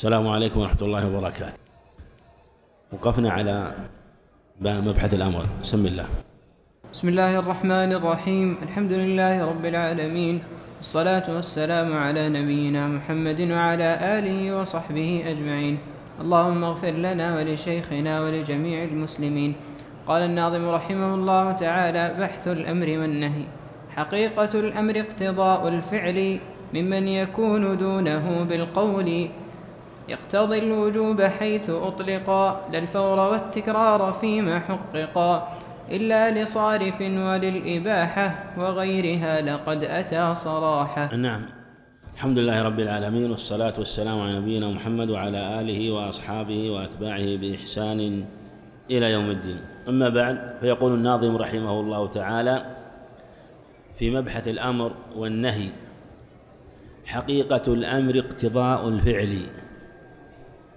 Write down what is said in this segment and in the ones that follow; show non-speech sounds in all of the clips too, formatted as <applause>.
السلام عليكم ورحمة الله وبركاته وقفنا على مبحث الأمر سم الله بسم الله الرحمن الرحيم الحمد لله رب العالمين الصلاة والسلام على نبينا محمد وعلى آله وصحبه أجمعين اللهم اغفر لنا ولشيخنا ولجميع المسلمين قال الناظم رحمه الله تعالى بحث الأمر والنهي حقيقة الأمر اقتضاء الفعل ممن يكون دونه بالقول يقتضي الوجوب حيث أطلقا لا الفور والتكرار فيما حققا إلا لصارف وللإباحة وغيرها لقد أتى صراحة نعم الحمد لله رب العالمين والصلاة والسلام على نبينا محمد وعلى آله وأصحابه وأتباعه بإحسان إلى يوم الدين أما بعد فيقول الناظم رحمه الله تعالى في مبحث الأمر والنهي حقيقة الأمر اقتضاء الفعل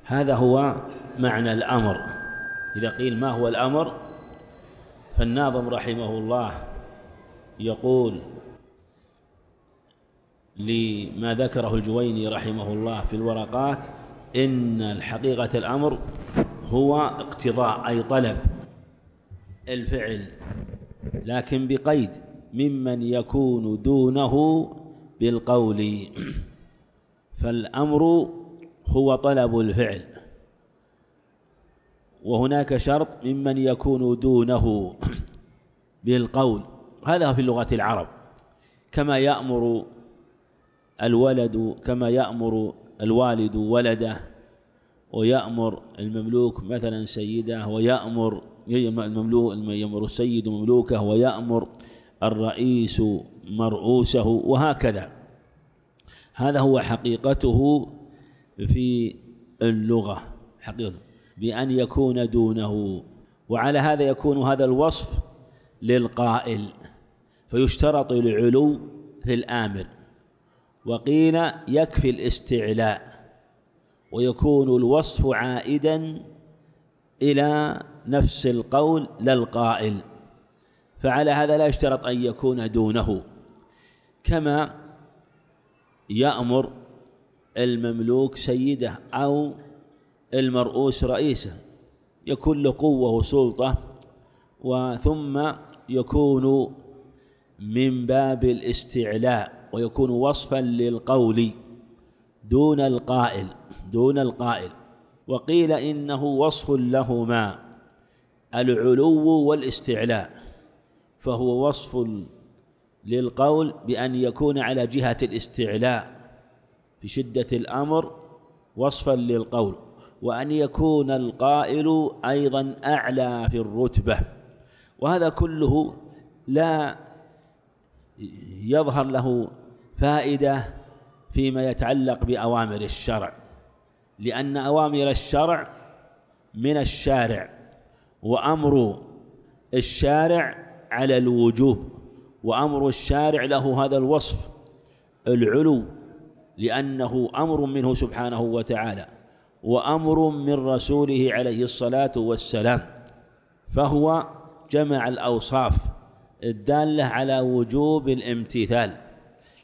هذا هو معنى الأمر إذا قيل ما هو الأمر فالناظم رحمه الله يقول لما ذكره الجويني رحمه الله في الورقات إن الحقيقة الأمر هو اقتضاء أي طلب الفعل لكن بقيد ممن يكون دونه بالقول <clears throat> فالأمر هو طلب الفعل وهناك شرط ممن يكون دونه <clears throat> بالقول هذا في لغة العرب كما يأمر الولد كما يأمر الوالد ولده ويأمر المملوك مثلا سيده ويأمر المملوك يأمر السيد مملوكه ويأمر الرئيس مرؤوسه وهكذا هذا هو حقيقته في اللغة حقيقة بأن يكون دونه وعلى هذا يكون هذا الوصف للقائل فيشترط العلو في الآمر وقيل يكفي الاستعلاء ويكون الوصف عائدا إلى نفس القول لا القائل فعلى هذا لا يشترط أن يكون دونه كما يأمر المملوك سيده أو المرؤوس رئيسه يكون له قوة وسلطة وثم يكون من باب الاستعلاء ويكون وصفا للقول دون القائل دون القائل وقيل إنه وصف لهما العلو والاستعلاء فهو وصف للقول بأن يكون على جهة الاستعلاء بشدة الأمر وصفا للقول وأن يكون القائل أيضا أعلى في الرتبة وهذا كله لا يظهر له فائدة فيما يتعلق بأوامر الشرع لأن أوامر الشرع من الشارع وأمر الشارع على الوجوب وأمر الشارع له هذا الوصف العلو لأنه أمر منه سبحانه وتعالى وأمر من رسوله عليه الصلاة والسلام فهو جمع الأوصاف الدالة على وجوب الامتثال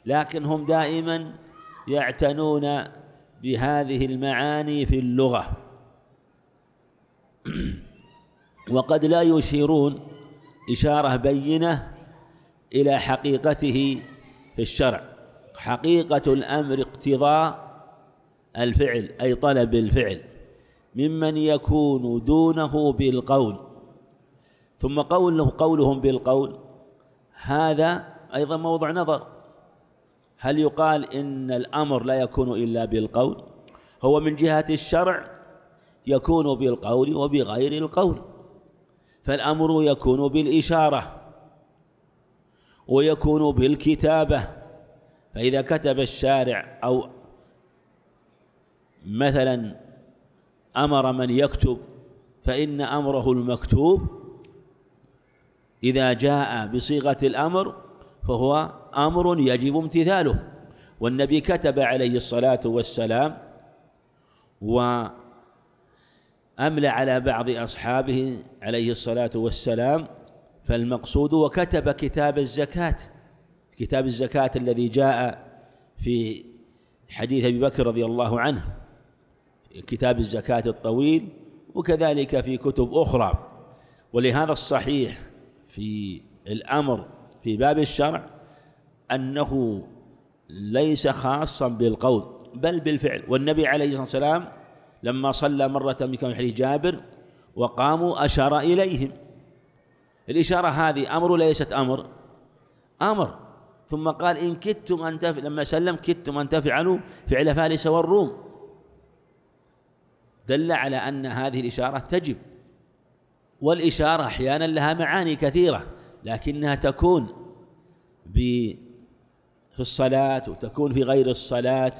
لكن هم دائما يعتنون بهذه المعاني في اللغة <clears throat> وقد لا يشيرون إشارة بينة إلى حقيقته في الشرع حقيقة الأمر اقتضاء الفعل أي طلب الفعل ممن يكون دونه بالقول ثم قوله قولهم بالقول هذا أيضا موضع نظر هل يقال إن الأمر لا يكون إلا بالقول هو من جهة الشرع يكون بالقول وبغير القول فالأمر يكون بالإشارة ويكون بالكتابة فإذا كتب الشارع أو مثلا أمر من يكتب فإن أمره المكتوب إذا جاء بصيغة الأمر فهو أمر يجب امتثاله والنبي كتب عليه الصلاة والسلام أملى على بعض أصحابه عليه الصلاة والسلام فالمقصود وكتب كتاب الزكاة كتاب الزكاة الذي جاء في حديث أبي بكر رضي الله عنه كتاب الزكاة الطويل وكذلك في كتب أخرى ولهذا الصحيح في الأمر في باب الشرع أنه ليس خاصا بالقول بل بالفعل والنبي عليه الصلاة والسلام لما صلى مرة بكم حديث جابر وقاموا أشار إليهم الإشارة هذه أمر ليست أمر أمر ثم قال إن كدتم أن تفعلوا لما سلم كدتم أن تفعلوا فعل فارس والروم دل على أن هذه الإشارة تجب والإشارة أحيانا لها معاني كثيرة لكنها تكون في الصلاة وتكون في غير الصلاة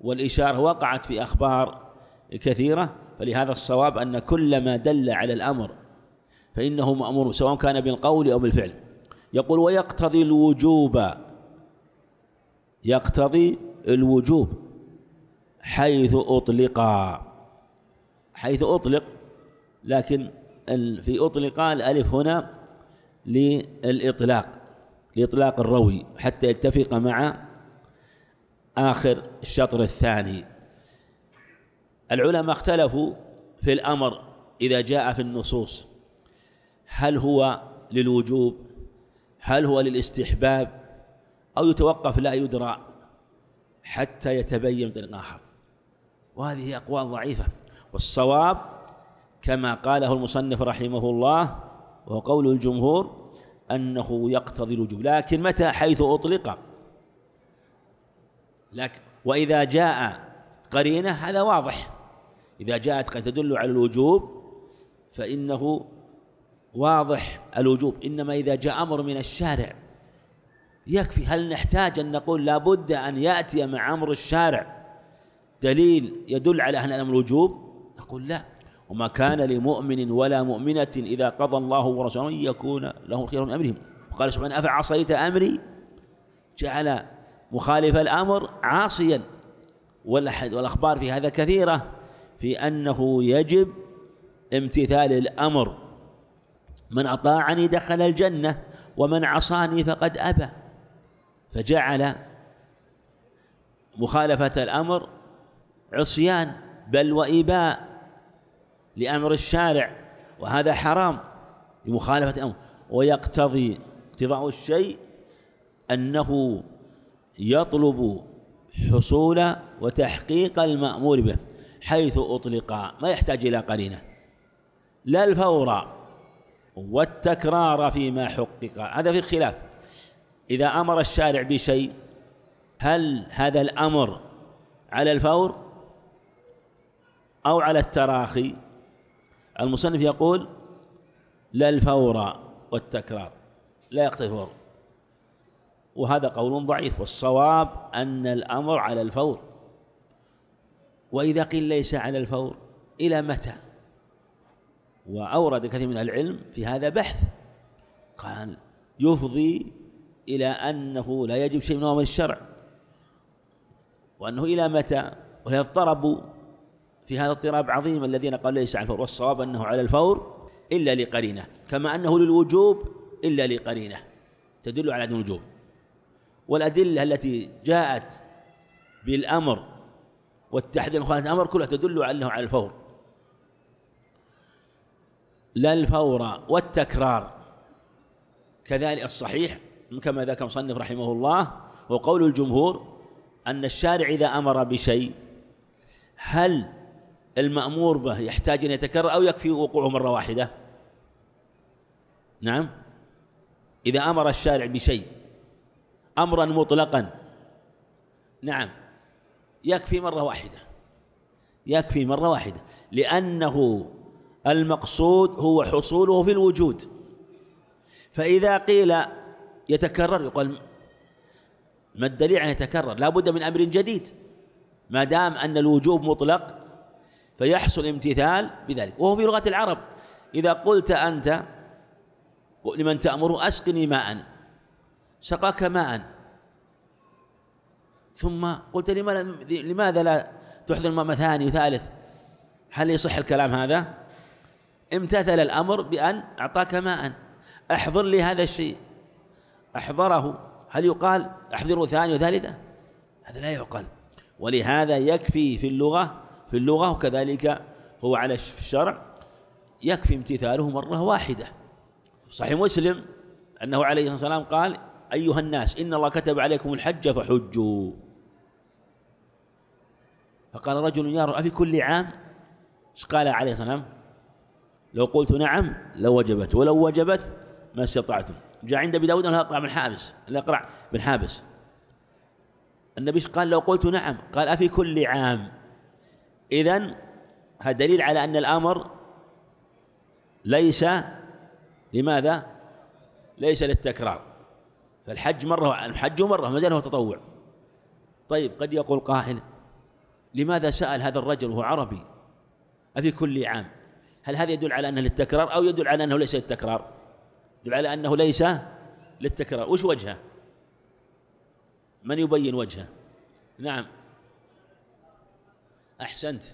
والإشارة وقعت في أخبار كثيرة فلهذا الصواب أن كل ما دل على الأمر فإنه مأمور سواء كان بالقول أو بالفعل يقول ويقتضي الوجوب يقتضي الوجوب حيث أطلق حيث أطلق لكن في أطلق الألف هنا للإطلاق لإطلاق الروي حتى يتفق مع آخر الشطر الثاني العلماء اختلفوا في الأمر إذا جاء في النصوص هل هو للوجوب هل هو للاستحباب أو يتوقف لا يدرى حتى يتبين طريق آخر وهذه أقوال ضعيفة والصواب كما قاله المصنف رحمه الله وهو قول الجمهور أنه يقتضي الوجوب لكن متى حيث أطلق لكن وإذا جاء قرينة هذا واضح إذا جاءت قد تدل على الوجوب فإنه واضح الوجوب إنما إذا جاء أمر من الشارع يكفي هل نحتاج أن نقول لابد أن يأتي مع أمر الشارع دليل يدل على أن الأمر الوجوب نقول لا وما كان لمؤمن ولا مؤمنة إذا قضى الله ورسوله أن يكون لهم خير من أمرهم وقال سبحانه أفعصيت أمري جعل مخالف الأمر عاصيا والأخبار في هذا كثيرة في أنه يجب امتثال الأمر من أطاعني دخل الجنة ومن عصاني فقد أبى فجعل مخالفة الأمر عصيان بل وإباء لأمر الشارع وهذا حرام لمخالفة الأمر ويقتضي اقتضاء الشيء أنه يطلب حصول وتحقيق المأمور به حيث أطلق ما يحتاج إلى قرينة لا الفور والتكرار فيما حقق هذا في خلاف إذا أمر الشارع بشيء هل هذا الأمر على الفور أو على التراخي المصنف يقول لا الفور والتكرار لا يقتضي الفور وهذا قول ضعيف والصواب أن الأمر على الفور وإذا قيل ليس على الفور إلى متى؟ وأورد كثير من العلم في هذا بحث قال يفضي إلى أنه لا يجب شيء من أمر الشرع وأنه إلى متى وهي اضطربوا في هذا الاضطراب عظيم الذين قالوا ليس على الفور والصواب أنه على الفور إلا لقرينة كما أنه للوجوب إلا لقرينة تدل على عدم الوجوب والأدلة التي جاءت بالأمر والتحذير من الأمر كلها تدل على أنه على الفور لا الفور والتكرار كذلك الصحيح كما ذاك مصنف رحمه الله وقول الجمهور أن الشارع إذا أمر بشيء هل المأمور به يحتاج أن يتكرر أو يكفي وقوعه مرة واحدة نعم إذا أمر الشارع بشيء أمرا مطلقا نعم يكفي مرة واحدة يكفي مرة واحدة لأنه المقصود هو حصوله في الوجود فإذا قيل يتكرر يقال ما الدليل أن يتكرر لا بد من أمر جديد ما دام أن الوجوب مطلق فيحصل امتثال بذلك وهو في لغة العرب إذا قلت أنت لمن تأمره أسقني ماء سقاك ماء ثم قلت لماذا لا تحضر ماء ثاني وثالث هل يصح الكلام هذا؟ امتثل الأمر بأن أعطاك ماء احضر لي هذا الشيء أحضره هل يقال أحضره ثانية وثالثة هذا لا يعقل ولهذا يكفي في اللغة في اللغة وكذلك هو على الشرع يكفي امتثاله مرة واحدة صحيح مسلم أنه عليه الصلاة والسلام قال أيها الناس إن الله كتب عليكم الحج فحجوا فقال رجل يا رب أفي كل عام قال عليه الصلاة والسلام لو قلت نعم لوجبت وجبت ولو وجبت ما استطعتم جاء عند ابي داود الاقرع بن حابس الاقرع بن حابس النبي قال لو قلت نعم قال افي كل عام اذا هذا دليل على ان الامر ليس لماذا ليس للتكرار فالحج مره الحج مره ما زال هو تطوع طيب قد يقول قائل لماذا سال هذا الرجل وهو عربي افي كل عام هل هذا يدل على أنه للتكرار أو يدل على أنه ليس للتكرار يدل على أنه ليس للتكرار وش وجهه من يبين وجهه نعم أحسنت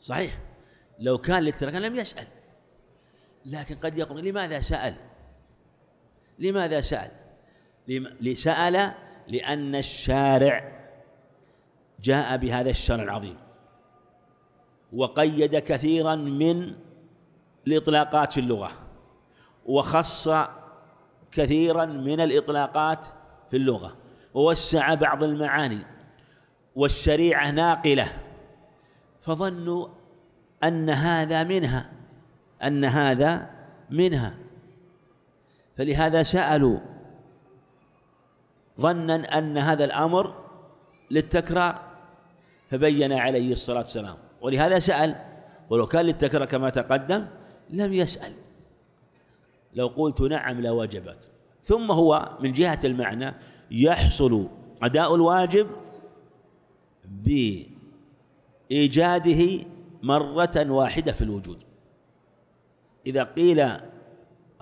صحيح لو كان للتكرار لم يسأل لكن قد يقول لماذا سأل لماذا سأل سأل لأن الشارع جاء بهذا الشرع العظيم وقيد كثيرا من الإطلاقات في اللغة وخص كثيرا من الإطلاقات في اللغة ووسع بعض المعاني والشريعة ناقلة فظنوا أن هذا منها أن هذا منها فلهذا سألوا ظنا أن هذا الأمر للتكرار فبين عليه الصلاة والسلام ولهذا سأل ولو كان للتكرار كما تقدم لم يسأل لو قلت نعم لوجبت ثم هو من جهة المعنى يحصل أداء الواجب بإيجاده مرة واحدة في الوجود إذا قيل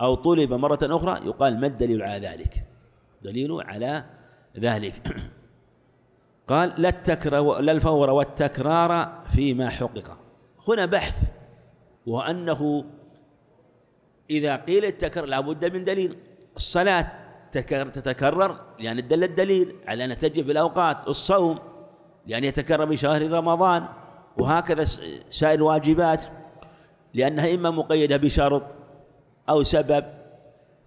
أو طلب مرة أخرى يقال ما الدليل على ذلك دليل على ذلك <clears throat> قال لا لا الفور والتكرار فيما حقق هنا بحث وأنه إذا قيل التكرر لابد من دليل الصلاة تتكرر لأن دل الدليل على أن تجب في الأوقات الصوم لأن يتكرر في شهر رمضان وهكذا سائر الواجبات لأنها إما مقيدة بشرط أو سبب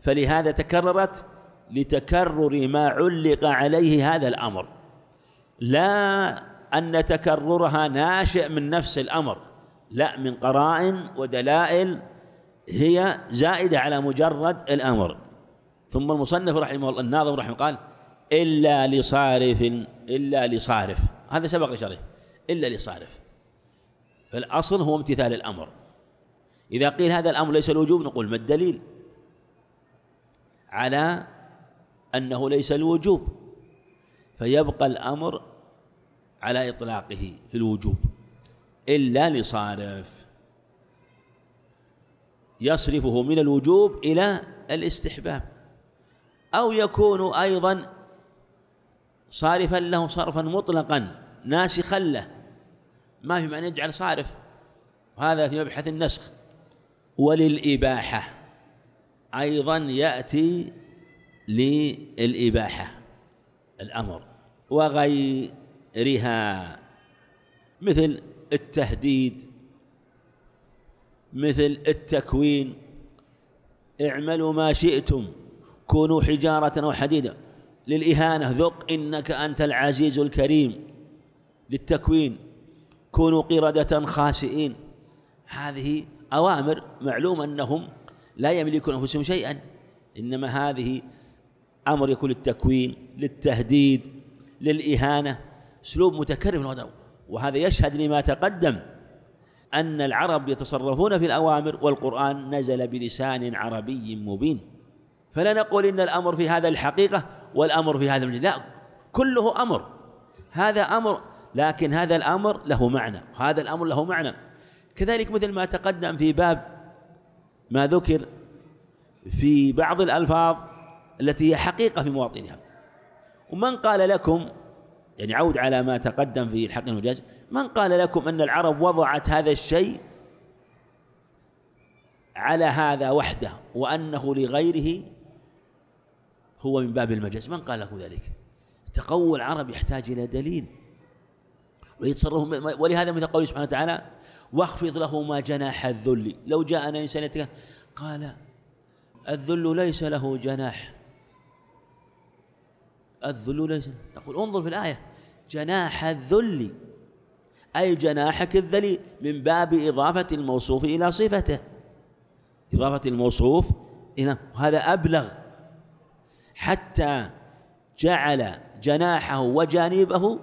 فلهذا تكررت لتكرر ما علق عليه هذا الأمر لا أن تكررها ناشئ من نفس الأمر لا من قرائن ودلائل هي زائدة على مجرد الأمر ثم المصنف رحمه الله الناظم رحمه قال إلا لصارف إلا لصارف هذا سبق لشرحه إلا لصارف فالأصل هو امتثال الأمر إذا قيل هذا الأمر ليس الوجوب نقول ما الدليل على أنه ليس الوجوب فيبقى الأمر على إطلاقه في الوجوب إلا لصارف يصرفه من الوجوب إلى الاستحباب أو يكون أيضا صارفا له صرفا مطلقا ناسخا له ما في معنى يجعل صارف وهذا في مبحث النسخ وللإباحة أيضا يأتي للإباحة الأمر وغيرها مثل التهديد مثل التكوين اعملوا ما شئتم كونوا حجارة أو حديدة للإهانة ذق إنك أنت العزيز الكريم للتكوين كونوا قردة خاسئين هذه أوامر معلوم أنهم لا يملكون أنفسهم شيئا إنما هذه امر يكون للتكوين للتهديد للاهانه اسلوب متكرر وهذا يشهد لما تقدم ان العرب يتصرفون في الاوامر والقران نزل بلسان عربي مبين فلا نقول ان الامر في هذا الحقيقه والامر في هذا المجال لا كله امر هذا امر لكن هذا الامر له معنى وهذا الامر له معنى كذلك مثل ما تقدم في باب ما ذكر في بعض الالفاظ التي هي حقيقة في مواطنها ومن قال لكم يعني عود على ما تقدم في الحق المجاز من قال لكم أن العرب وضعت هذا الشيء على هذا وحده وأنه لغيره هو من باب المجاز من قال لكم ذلك تقوى العرب يحتاج إلى دليل ويتصرف ولهذا مثل قوله سبحانه وتعالى واخفض لهما جناح الذل لو جاءنا إنسان قال الذل ليس له جناح الذل ليس نقول انظر في الآية جناح الذل أي جناحك الذليل من باب إضافة الموصوف إلى صفته إضافة الموصوف إلى هذا أبلغ حتى جعل جناحه وجانبه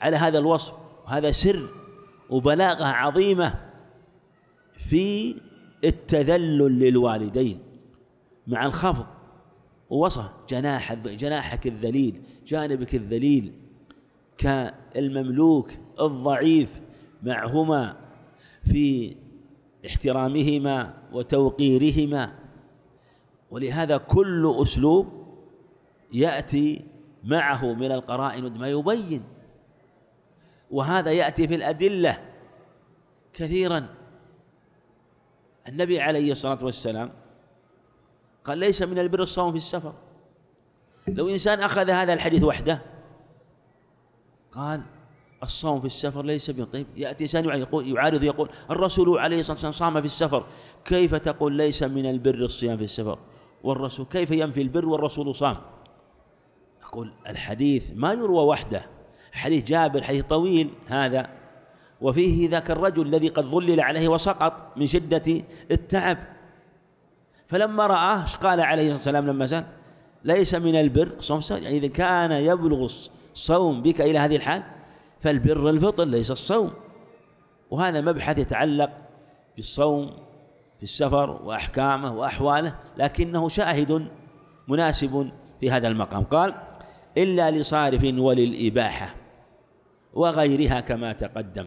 على هذا الوصف وهذا سر وبلاغة عظيمة في التذلل للوالدين مع الخفض ووصف جناح جناحك الذليل جانبك الذليل كالمملوك الضعيف معهما في احترامهما وتوقيرهما ولهذا كل اسلوب ياتي معه من القرائن ما يبين وهذا ياتي في الادله كثيرا النبي عليه الصلاه والسلام قال ليس من البر الصوم في السفر لو إنسان أخذ هذا الحديث وحده قال الصوم في السفر ليس بين طيب يأتي إنسان يعارض يقول الرسول عليه الصلاة والسلام صام في السفر كيف تقول ليس من البر الصيام في السفر والرسول كيف ينفي البر والرسول صام يقول الحديث ما يروى وحده حديث جابر حديث طويل هذا وفيه ذاك الرجل الذي قد ظلل عليه وسقط من شدة التعب فلما رآه ايش قال عليه الصلاة والسلام لما سأل ليس من البر صوم يعني إذا كان يبلغ الصوم بك إلى هذه الحال فالبر الفطر ليس الصوم وهذا مبحث يتعلق بالصوم في السفر وأحكامه وأحواله لكنه شاهد مناسب في هذا المقام قال إلا لصارف وللإباحة وغيرها كما تقدم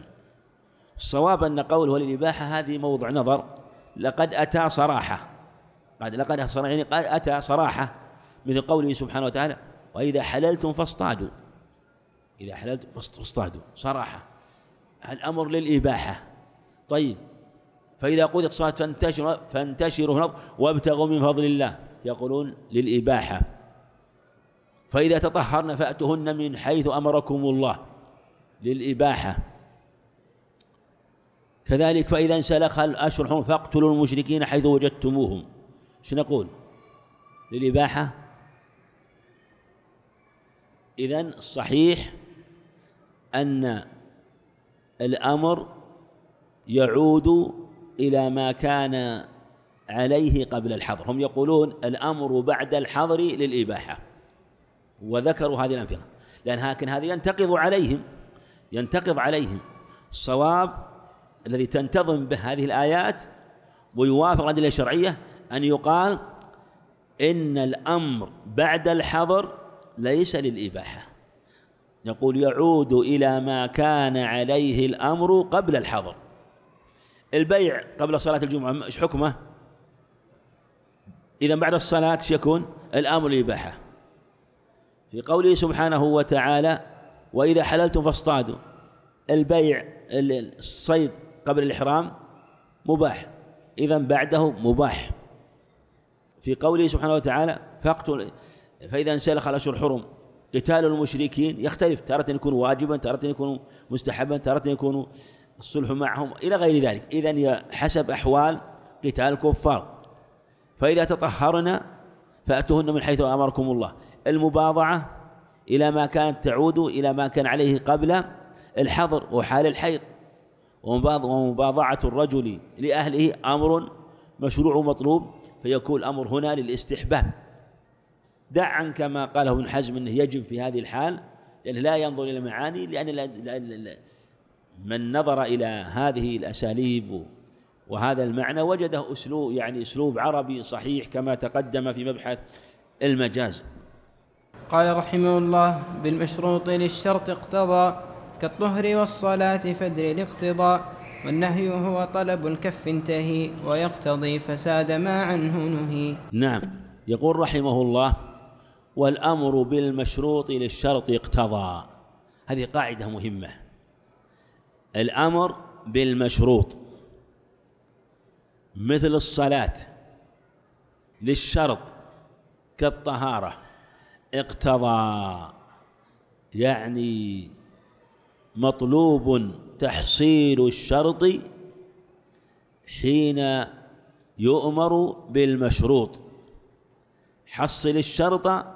الصواب أن قوله وللإباحة هذه موضع نظر لقد أتى صراحة قال لقد صراحة يعني قال أتى صراحة مثل قوله سبحانه وتعالى وإذا حللتم فاصطادوا إذا حللتم فاصطادوا صراحة الأمر للإباحة طيب فإذا قضيت الصلاة فانتشروا فانتشروا وابتغوا من فضل الله يقولون للإباحة فإذا تطهرن فأتهن من حيث أمركم الله للإباحة كذلك فإذا انسلخ الأشهر فاقتلوا المشركين حيث وجدتموهم شو نقول للإباحة إذن الصحيح أن الأمر يعود إلى ما كان عليه قبل الحظر هم يقولون الأمر بعد الحظر للإباحة وذكروا هذه الأمثلة لأن لكن هذا ينتقض عليهم ينتقض عليهم الصواب الذي تنتظم به هذه الآيات ويوافق الأدلة الشرعية أن يقال إن الأمر بعد الحظر ليس للإباحة يقول يعود إلى ما كان عليه الأمر قبل الحظر البيع قبل صلاة الجمعة ايش حكمه؟ إذا بعد الصلاة ايش يكون؟ الأمر الإباحة في قوله سبحانه وتعالى وإذا حللتم فاصطادوا البيع الصيد قبل الإحرام مباح إذا بعده مباح في قوله سبحانه وتعالى فاقتل فإذا انسلخ الأشهر الحرم قتال المشركين يختلف تارة يكون واجبا تارة يكون مستحبا تارة يكون الصلح معهم إلى غير ذلك إذا هي حسب أحوال قتال الكفار فإذا تطهرنا فأتوهن من حيث أمركم الله المباضعة إلى ما كانت تعود إلى ما كان عليه قبل الحظر وحال الحيض ومباضعة الرجل لأهله أمر مشروع مطلوب فيكون الأمر هنا للاستحباب دع عنك ما قاله ابن حزم أنه يجب في هذه الحال لأنه لا ينظر إلى المعاني لأن من نظر إلى هذه الأساليب وهذا المعنى وجده أسلوب يعني أسلوب عربي صحيح كما تقدم في مبحث المجاز قال رحمه الله بالمشروط للشرط اقتضى كالطهر والصلاة فدر الاقتضاء والنهي هو طلب الكف انتهي ويقتضي فساد ما عنه نهي نعم يقول رحمه الله والأمر بالمشروط للشرط اقتضى هذه قاعدة مهمة الأمر بالمشروط مثل الصلاة للشرط كالطهارة اقتضى يعني مطلوب تحصيل الشرط حين يؤمر بالمشروط حصل الشرط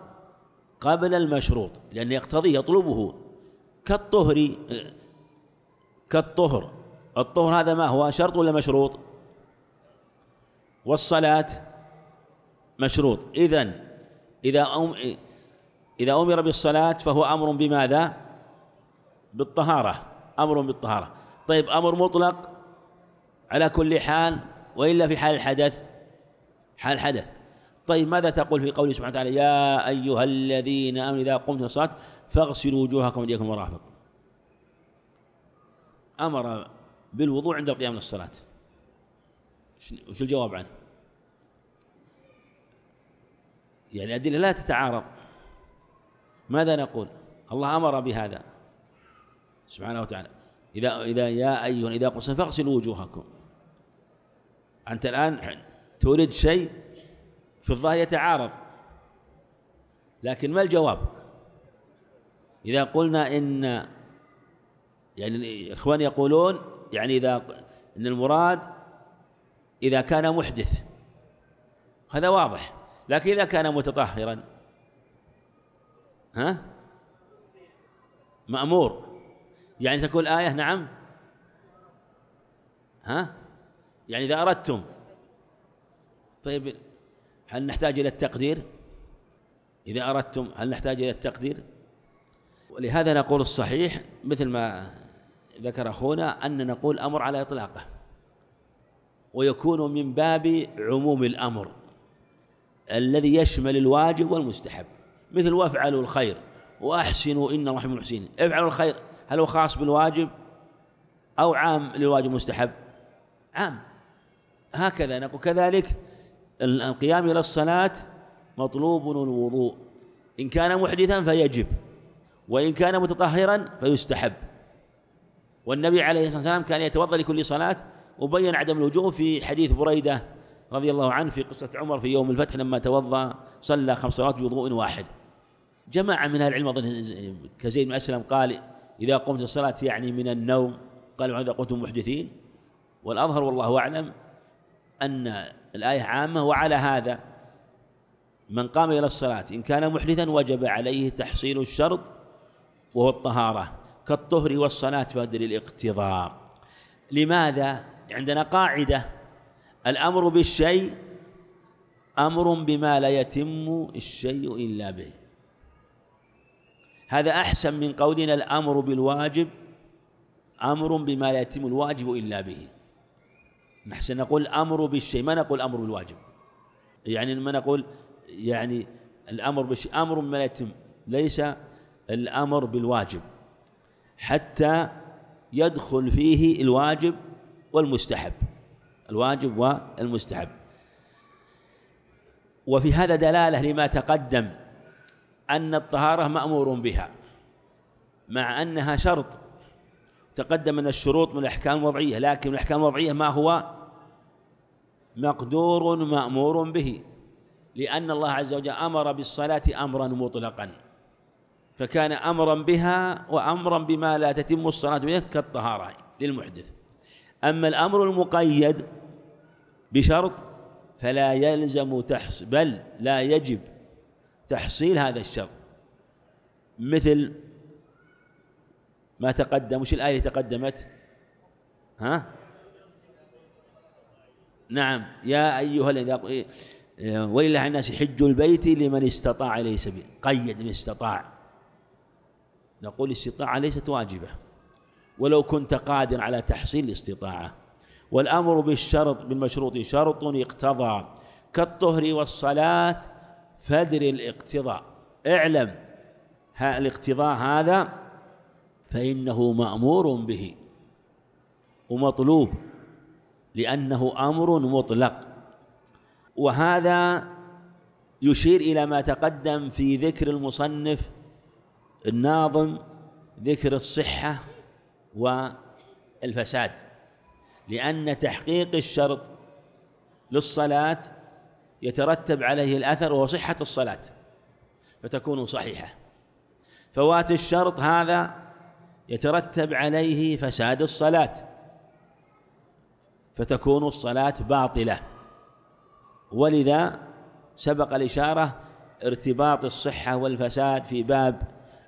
قبل المشروط لأن يقتضيه يطلبه كالطهر كالطهر الطهر هذا ما هو شرط ولا مشروط والصلاة مشروط إذن إذا إذا أمر بالصلاة فهو أمر بماذا؟ بالطهارة أمر بالطهارة طيب أمر مطلق على كل حال وإلا في حال الحدث حال الحدث طيب ماذا تقول في قوله سبحانه وتعالى يا أيها الذين آمنوا إذا قمتم الصلاة فاغسلوا وجوهكم وأيديكم مرافق أمر بالوضوء عند القيام الصلاه وش الجواب عنه؟ يعني الأدلة لا تتعارض ماذا نقول؟ الله أمر بهذا سبحانه وتعالى إذا إذا يا أيها إذا قلت فاغسلوا وجوهكم أنت الآن تريد شيء في الظاهر يتعارض لكن ما الجواب إذا قلنا إن يعني الإخوان يقولون يعني إذا إن المراد إذا كان محدث هذا واضح لكن إذا كان متطهرا ها مأمور يعني تكون آية نعم ها يعني إذا أردتم طيب هل نحتاج إلى التقدير إذا أردتم هل نحتاج إلى التقدير ولهذا نقول الصحيح مثل ما ذكر أخونا أن نقول أمر على إطلاقه ويكون من باب عموم الأمر الذي يشمل الواجب والمستحب مثل وافعلوا الخير وأحسنوا إن رحم المحسنين افعلوا الخير هل هو خاص بالواجب أو عام للواجب مستحب عام هكذا نقول كذلك القيام إلى الصلاة مطلوب الوضوء إن كان محدثا فيجب وإن كان متطهرا فيستحب والنبي عليه الصلاة والسلام كان يتوضأ لكل صلاة وبين عدم الوجوب في حديث بريدة رضي الله عنه في قصة عمر في يوم الفتح لما توضأ صلى خمس صلوات بوضوء واحد جماعة من أهل العلم أظن كزيد بن أسلم قال إذا قمت الصلاة يعني من النوم قالوا إذا قمتم محدثين والأظهر والله أعلم أن الآية عامة وعلى هذا من قام إلى الصلاة إن كان محدثا وجب عليه تحصيل الشرط وهو الطهارة كالطهر والصلاة فدل الاقتضاء لماذا؟ عندنا قاعدة الأمر بالشيء أمر بما لا يتم الشيء إلا به هذا أحسن من قولنا الأمر بالواجب أمر بما لا يتم الواجب إلا به نحسن نقول أمر بالشيء ما نقول أمر بالواجب يعني ما نقول يعني الأمر بالشيء أمر بما لا يتم ليس الأمر بالواجب حتى يدخل فيه الواجب والمستحب الواجب والمستحب وفي هذا دلالة لما تقدم أن الطهارة مأمور بها مع أنها شرط تقدم من الشروط من الأحكام الوضعية لكن من الأحكام الوضعية ما هو مقدور مأمور به لأن الله عز وجل أمر بالصلاة أمرا مطلقا فكان أمرا بها وأمرا بما لا تتم الصلاة به كالطهارة للمحدث أما الأمر المقيد بشرط فلا يلزم تحصيل بل لا يجب تحصيل هذا الشر مثل ما تقدم وش الآية اللي تقدمت ها نعم يا أيها الذين ولله الناس حج البيت لمن استطاع إليه سبيل قيد من استطاع نقول الاستطاعة ليست واجبة ولو كنت قادرا على تحصيل الاستطاعة والأمر بالشرط بالمشروط شرط يقتضى كالطهر والصلاة فادر الاقتضاء اعلم الاقتضاء هذا فإنه مأمور به ومطلوب لأنه أمر مطلق وهذا يشير إلى ما تقدم في ذكر المصنف الناظم ذكر الصحة والفساد لأن تحقيق الشرط للصلاة يترتب عليه الأثر وهو صحة الصلاة فتكون صحيحة فوات الشرط هذا يترتب عليه فساد الصلاة فتكون الصلاة باطلة ولذا سبق الإشارة ارتباط الصحة والفساد في باب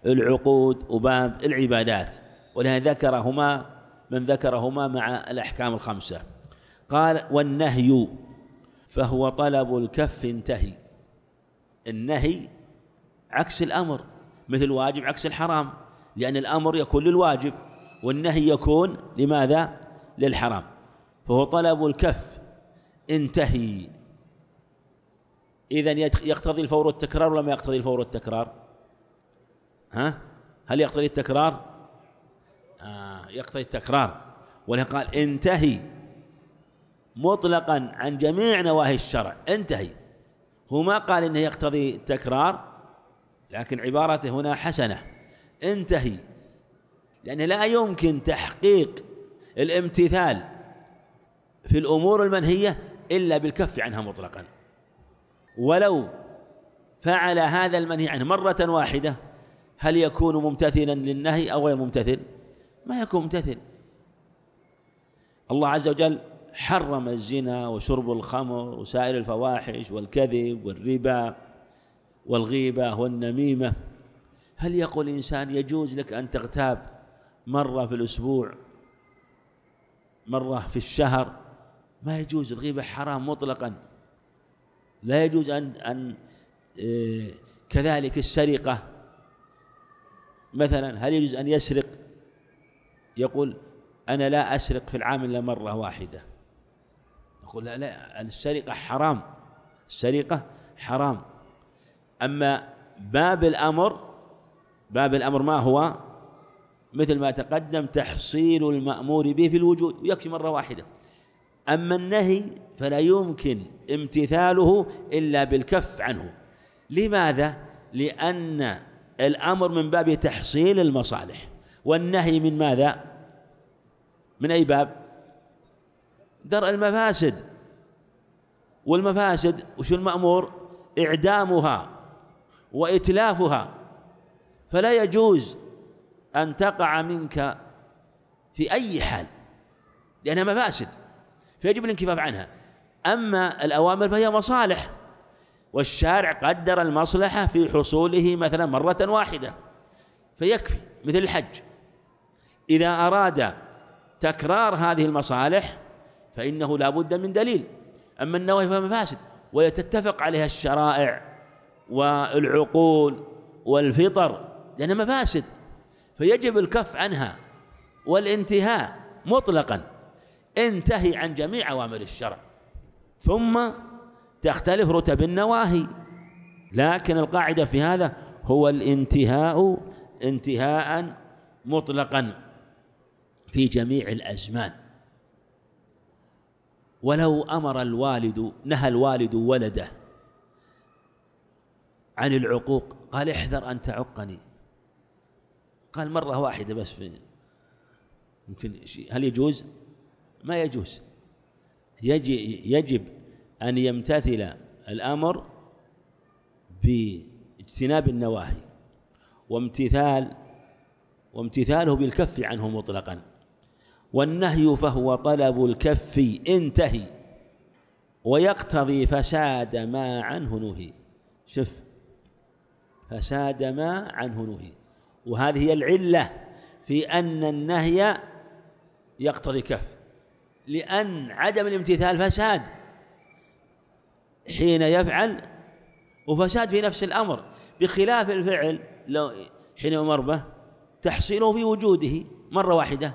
العقود وباب العبادات ولهذا ذكرهما من ذكرهما مع الأحكام الخمسة قال والنهي فهو طلب الكف انتهي النهي عكس الأمر مثل الواجب عكس الحرام لأن الأمر يكون للواجب والنهي يكون لماذا؟ للحرام فهو طلب الكف انتهي إذا يقتضي الفور التكرار ولا ما يقتضي الفور التكرار؟ ها؟ هل يقتضي التكرار؟ آه يقتضي التكرار ولهذا قال انتهي مطلقا عن جميع نواهي الشرع انتهي هو ما قال انه يقتضي التكرار لكن عبارته هنا حسنه انتهي لان لا يمكن تحقيق الامتثال في الامور المنهيه الا بالكف عنها مطلقا ولو فعل هذا المنهي عنه مره واحده هل يكون ممتثلا للنهي او غير ممتثل؟ ما يكون ممتثل الله عز وجل حرم الزنا وشرب الخمر وسائر الفواحش والكذب والربا والغيبة والنميمة هل يقول إنسان يجوز لك أن تغتاب مرة في الأسبوع مرة في الشهر ما يجوز الغيبة حرام مطلقا لا يجوز أن أن آه، كذلك السرقة مثلا هل يجوز أن يسرق يقول أنا لا أسرق في العام إلا مرة واحدة يقول لا لا السرقة حرام السرقة حرام أما باب الأمر باب الأمر ما هو مثل ما تقدم تحصيل المأمور به في الوجود ويكفي مرة واحدة أما النهي فلا يمكن امتثاله إلا بالكف عنه لماذا؟ لأن الأمر من باب تحصيل المصالح والنهي من ماذا؟ من أي باب؟ درء المفاسد والمفاسد وش المأمور إعدامها وإتلافها فلا يجوز أن تقع منك في أي حال لأنها مفاسد فيجب الانكفاف عنها أما الأوامر فهي مصالح والشارع قدر المصلحة في حصوله مثلا مرة واحدة فيكفي مثل الحج إذا أراد تكرار هذه المصالح فإنه لا بد من دليل أما النواهي فهي مفاسد ويتتفق عليها الشرائع والعقول والفطر لأنها مفاسد فيجب الكف عنها والانتهاء مطلقا انتهي عن جميع أوامر الشرع ثم تختلف رتب النواهي لكن القاعدة في هذا هو الانتهاء انتهاء مطلقا في جميع الأزمان ولو أمر الوالد نهى الوالد ولده عن العقوق قال احذر أن تعقني قال مرة واحدة بس في يمكن شيء هل يجوز؟ ما يجوز يجي يجب أن يمتثل الأمر باجتناب النواهي وامتثال وامتثاله بالكف عنه مطلقا والنهي فهو طلب الكف انتهي ويقتضي فساد ما عنه نهي شف فساد ما عنه نهي وهذه هي العلة في أن النهي يقتضي كف لأن عدم الامتثال فساد حين يفعل وفساد في نفس الأمر بخلاف الفعل لو حين يمر به تحصيله في وجوده مرة واحدة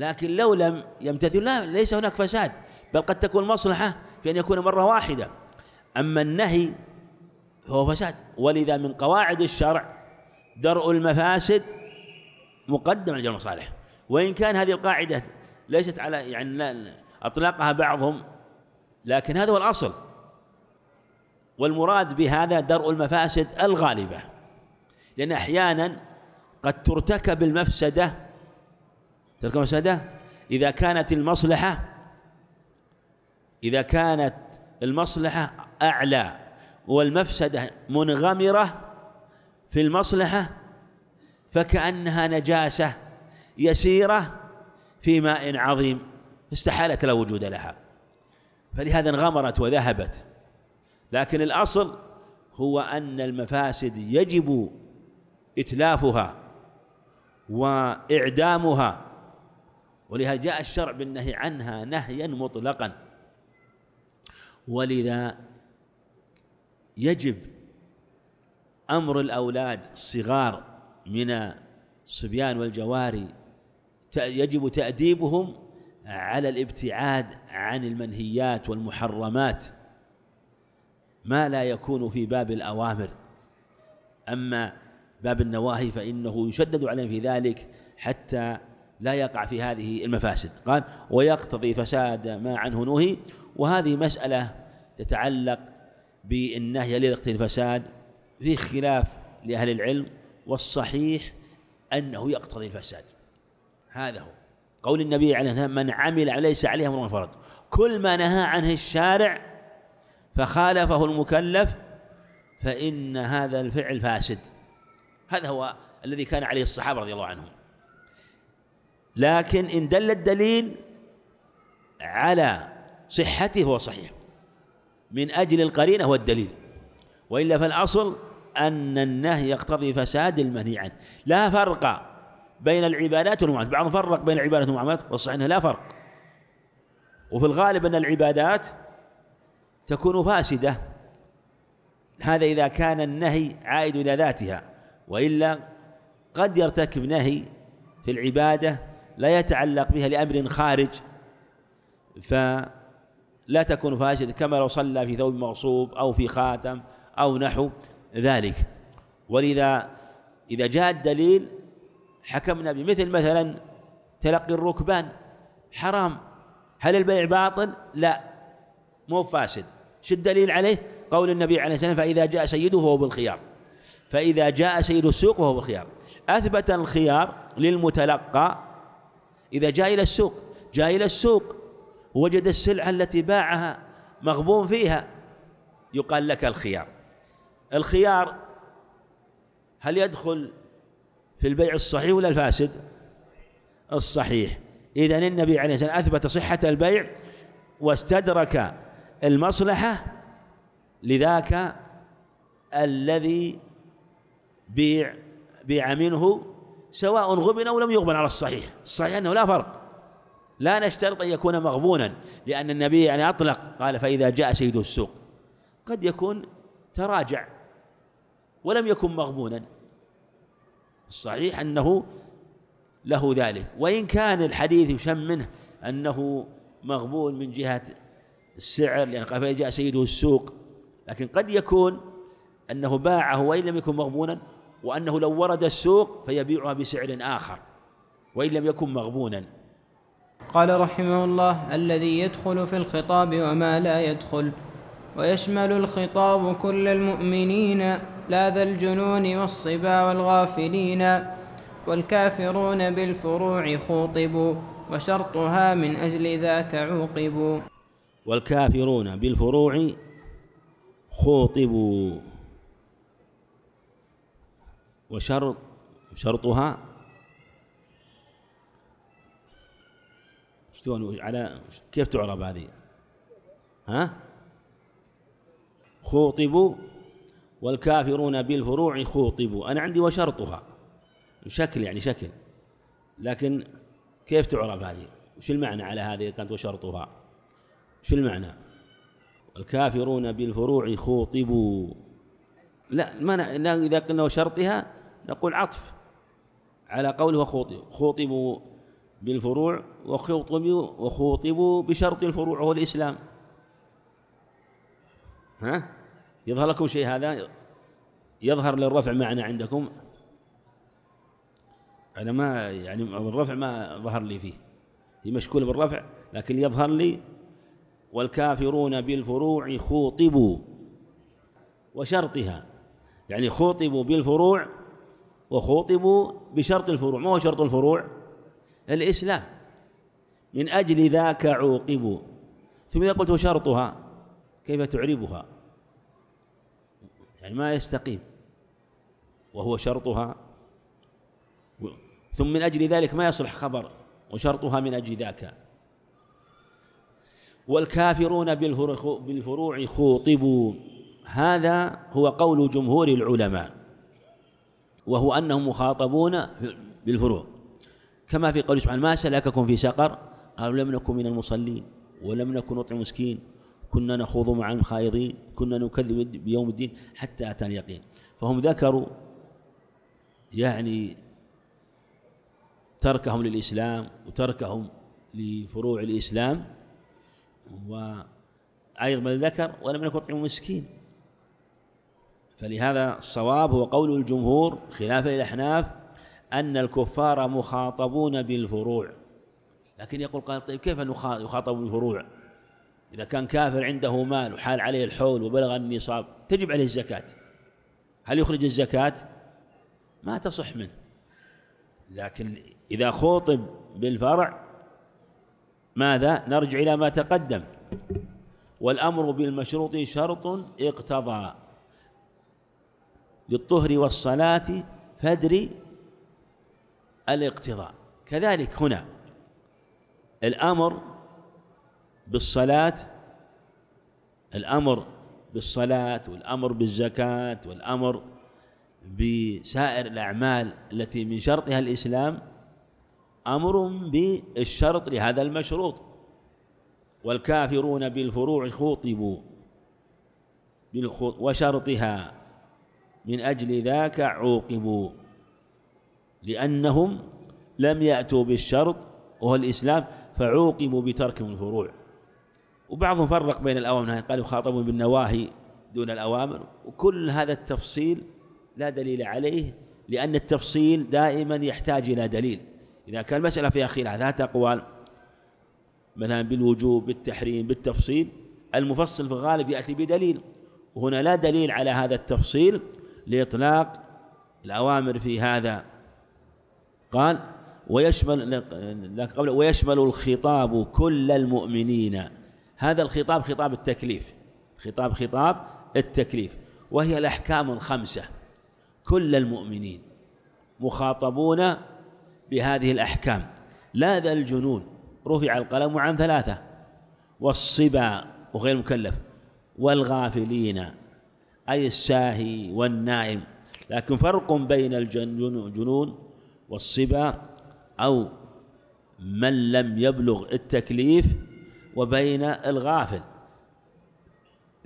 لكن لو لم يمتثل لا ليس هناك فساد بل قد تكون مصلحة في أن يكون مرة واحدة أما النهي فهو فساد ولذا من قواعد الشرع درء المفاسد مقدم على المصالح وإن كان هذه القاعدة ليست على يعني أطلاقها بعضهم لكن هذا هو الأصل والمراد بهذا درء المفاسد الغالبة لأن أحيانا قد ترتكب المفسدة ترك المفسدة إذا كانت المصلحة إذا كانت المصلحة أعلى والمفسدة منغمرة في المصلحة فكأنها نجاسة يسيرة في ماء عظيم استحالت لا وجود لها فلهذا انغمرت وذهبت لكن الأصل هو أن المفاسد يجب إتلافها وإعدامها ولهذا جاء الشرع بالنهي عنها نهيا مطلقا ولذا يجب امر الاولاد الصغار من الصبيان والجواري يجب تاديبهم على الابتعاد عن المنهيات والمحرمات ما لا يكون في باب الاوامر اما باب النواهي فانه يشدد عليهم في ذلك حتى لا يقع في هذه المفاسد قال ويقتضي فساد ما عنه نهي وهذه مسألة تتعلق بالنهي يليق الفساد في خلاف لأهل العلم والصحيح أنه يقتضي الفساد هذا هو قول النبي عليه الصلاة والسلام من عمل ليس عليه أمر فرض كل ما نهى عنه الشارع فخالفه المكلف فإن هذا الفعل فاسد هذا هو الذي كان عليه الصحابة رضي الله عنهم لكن إن دل الدليل على صحته هو صحيح من أجل القرينة والدليل وإلا فالأصل أن النهي يقتضي فساد المنيع عنه لا فرق بين العبادات والمعاملات بعض فرق بين العبادات والمعاملات والصحيح أنه لا فرق وفي الغالب أن العبادات تكون فاسدة هذا إذا كان النهي عائد إلى ذاتها وإلا قد يرتكب نهي في العبادة لا يتعلق بها لأمر خارج فلا تكون فاسدة كما لو صلى في ثوب مغصوب أو في خاتم أو نحو ذلك ولذا إذا جاء الدليل حكمنا بمثل مثلا تلقي الركبان حرام هل البيع باطل؟ لا مو فاسد شو الدليل عليه؟ قول النبي عليه السلام فإذا جاء سيده فهو بالخيار فإذا جاء سيد السوق فهو بالخيار أثبت الخيار للمتلقى إذا جاء إلى السوق جاء إلى السوق وجد السلعة التي باعها مغبون فيها يقال لك الخيار الخيار هل يدخل في البيع الصحيح ولا الفاسد الصحيح إذا النبي عليه الصلاة والسلام أثبت صحة البيع واستدرك المصلحة لذاك الذي بيع بيع منه سواء غبن أو لم يغبن على الصحيح الصحيح أنه لا فرق لا نشترط أن يكون مغبونا لأن النبي يعني أطلق قال فإذا جاء سيد السوق قد يكون تراجع ولم يكن مغبونا الصحيح أنه له ذلك وإن كان الحديث يشم منه أنه مغبون من جهة السعر لأن يعني قال فإذا جاء سيده السوق لكن قد يكون أنه باعه وإن لم يكن مغبونا وأنه لو ورد السوق فيبيعها بسعر آخر وإن لم يكن مغبونا قال رحمه الله الذي يدخل في الخطاب وما لا يدخل ويشمل الخطاب كل المؤمنين لا ذا الجنون والصبا والغافلين والكافرون بالفروع خوطبوا وشرطها من أجل ذاك عوقبوا والكافرون بالفروع خوطبوا وشرط شرطها شلون على كيف تعرب هذه؟ ها؟ خوطبوا والكافرون بالفروع خوطبوا أنا عندي وشرطها شكل يعني شكل لكن كيف تعرب هذه؟ وش المعنى على هذه كانت وشرطها؟ شو المعنى؟ والكافرون بالفروع خوطبوا لا ما لا اذا قلنا وشرطها نقول عطف على قوله وخوطبوا خوطبوا بالفروع وخوطبوا وخوطبوا بشرط الفروع وهو الإسلام ها يظهر لكم شيء هذا يظهر للرفع معنى عندكم أنا ما يعني الرفع ما ظهر لي فيه هي مشكولة بالرفع لكن يظهر لي والكافرون بالفروع خوطبوا وشرطها يعني خوطبوا بالفروع وخوطبوا بشرط الفروع ما هو شرط الفروع الإسلام من أجل ذاك عوقبوا ثم إذا قلت شرطها كيف تعربها يعني ما يستقيم وهو شرطها ثم من أجل ذلك ما يصلح خبر وشرطها من أجل ذاك والكافرون بالفروع خوطبوا هذا هو قول جمهور العلماء وهو أنهم مخاطبون بالفروع كما في قوله سبحانه ما سلككم في سقر قالوا لم نكن من المصلين ولم نكن نطعم المسكين كنا نخوض مع الخائضين كنا نكذب بيوم الدين حتى أتانا اليقين فهم ذكروا يعني تركهم للإسلام وتركهم لفروع الإسلام وأيضا ذكر ولم نكن نطعم المسكين فلهذا الصواب هو قول الجمهور خلافا للأحناف أن الكفار مخاطبون بالفروع لكن يقول قال طيب كيف يخاطب بالفروع إذا كان كافر عنده مال وحال عليه الحول وبلغ النصاب تجب عليه الزكاة هل يخرج الزكاة؟ ما تصح منه لكن إذا خوطب بالفرع ماذا؟ نرجع إلى ما تقدم والأمر بالمشروط شرط اقتضى للطهر والصلاة فدر الاقتضاء كذلك هنا الأمر بالصلاة الأمر بالصلاة والأمر بالزكاة والأمر بسائر الأعمال التي من شرطها الإسلام أمر بالشرط لهذا المشروط والكافرون بالفروع خوطبوا وشرطها من أجل ذاك عوقبوا لأنهم لم يأتوا بالشرط وهو الإسلام فعوقبوا بتركهم الفروع وبعضهم فرق بين الأوامر والنهي يعني قال يخاطبون بالنواهي دون الأوامر وكل هذا التفصيل لا دليل عليه لأن التفصيل دائما يحتاج إلى دليل إذا كان المسألة فيها خلاف ذات أقوال مثلا بالوجوب بالتحريم بالتفصيل المفصل في الغالب يأتي بدليل وهنا لا دليل على هذا التفصيل لإطلاق الأوامر في هذا قال ويشمل قبل ويشمل الخطاب كل المؤمنين هذا الخطاب خطاب التكليف خطاب خطاب التكليف وهي الأحكام الخمسة كل المؤمنين مخاطبون بهذه الأحكام لا ذا الجنون رفع القلم عن ثلاثة والصبا وغير المكلف والغافلين أي الساهي والنائم لكن فرق بين الجنون والصبا أو من لم يبلغ التكليف وبين الغافل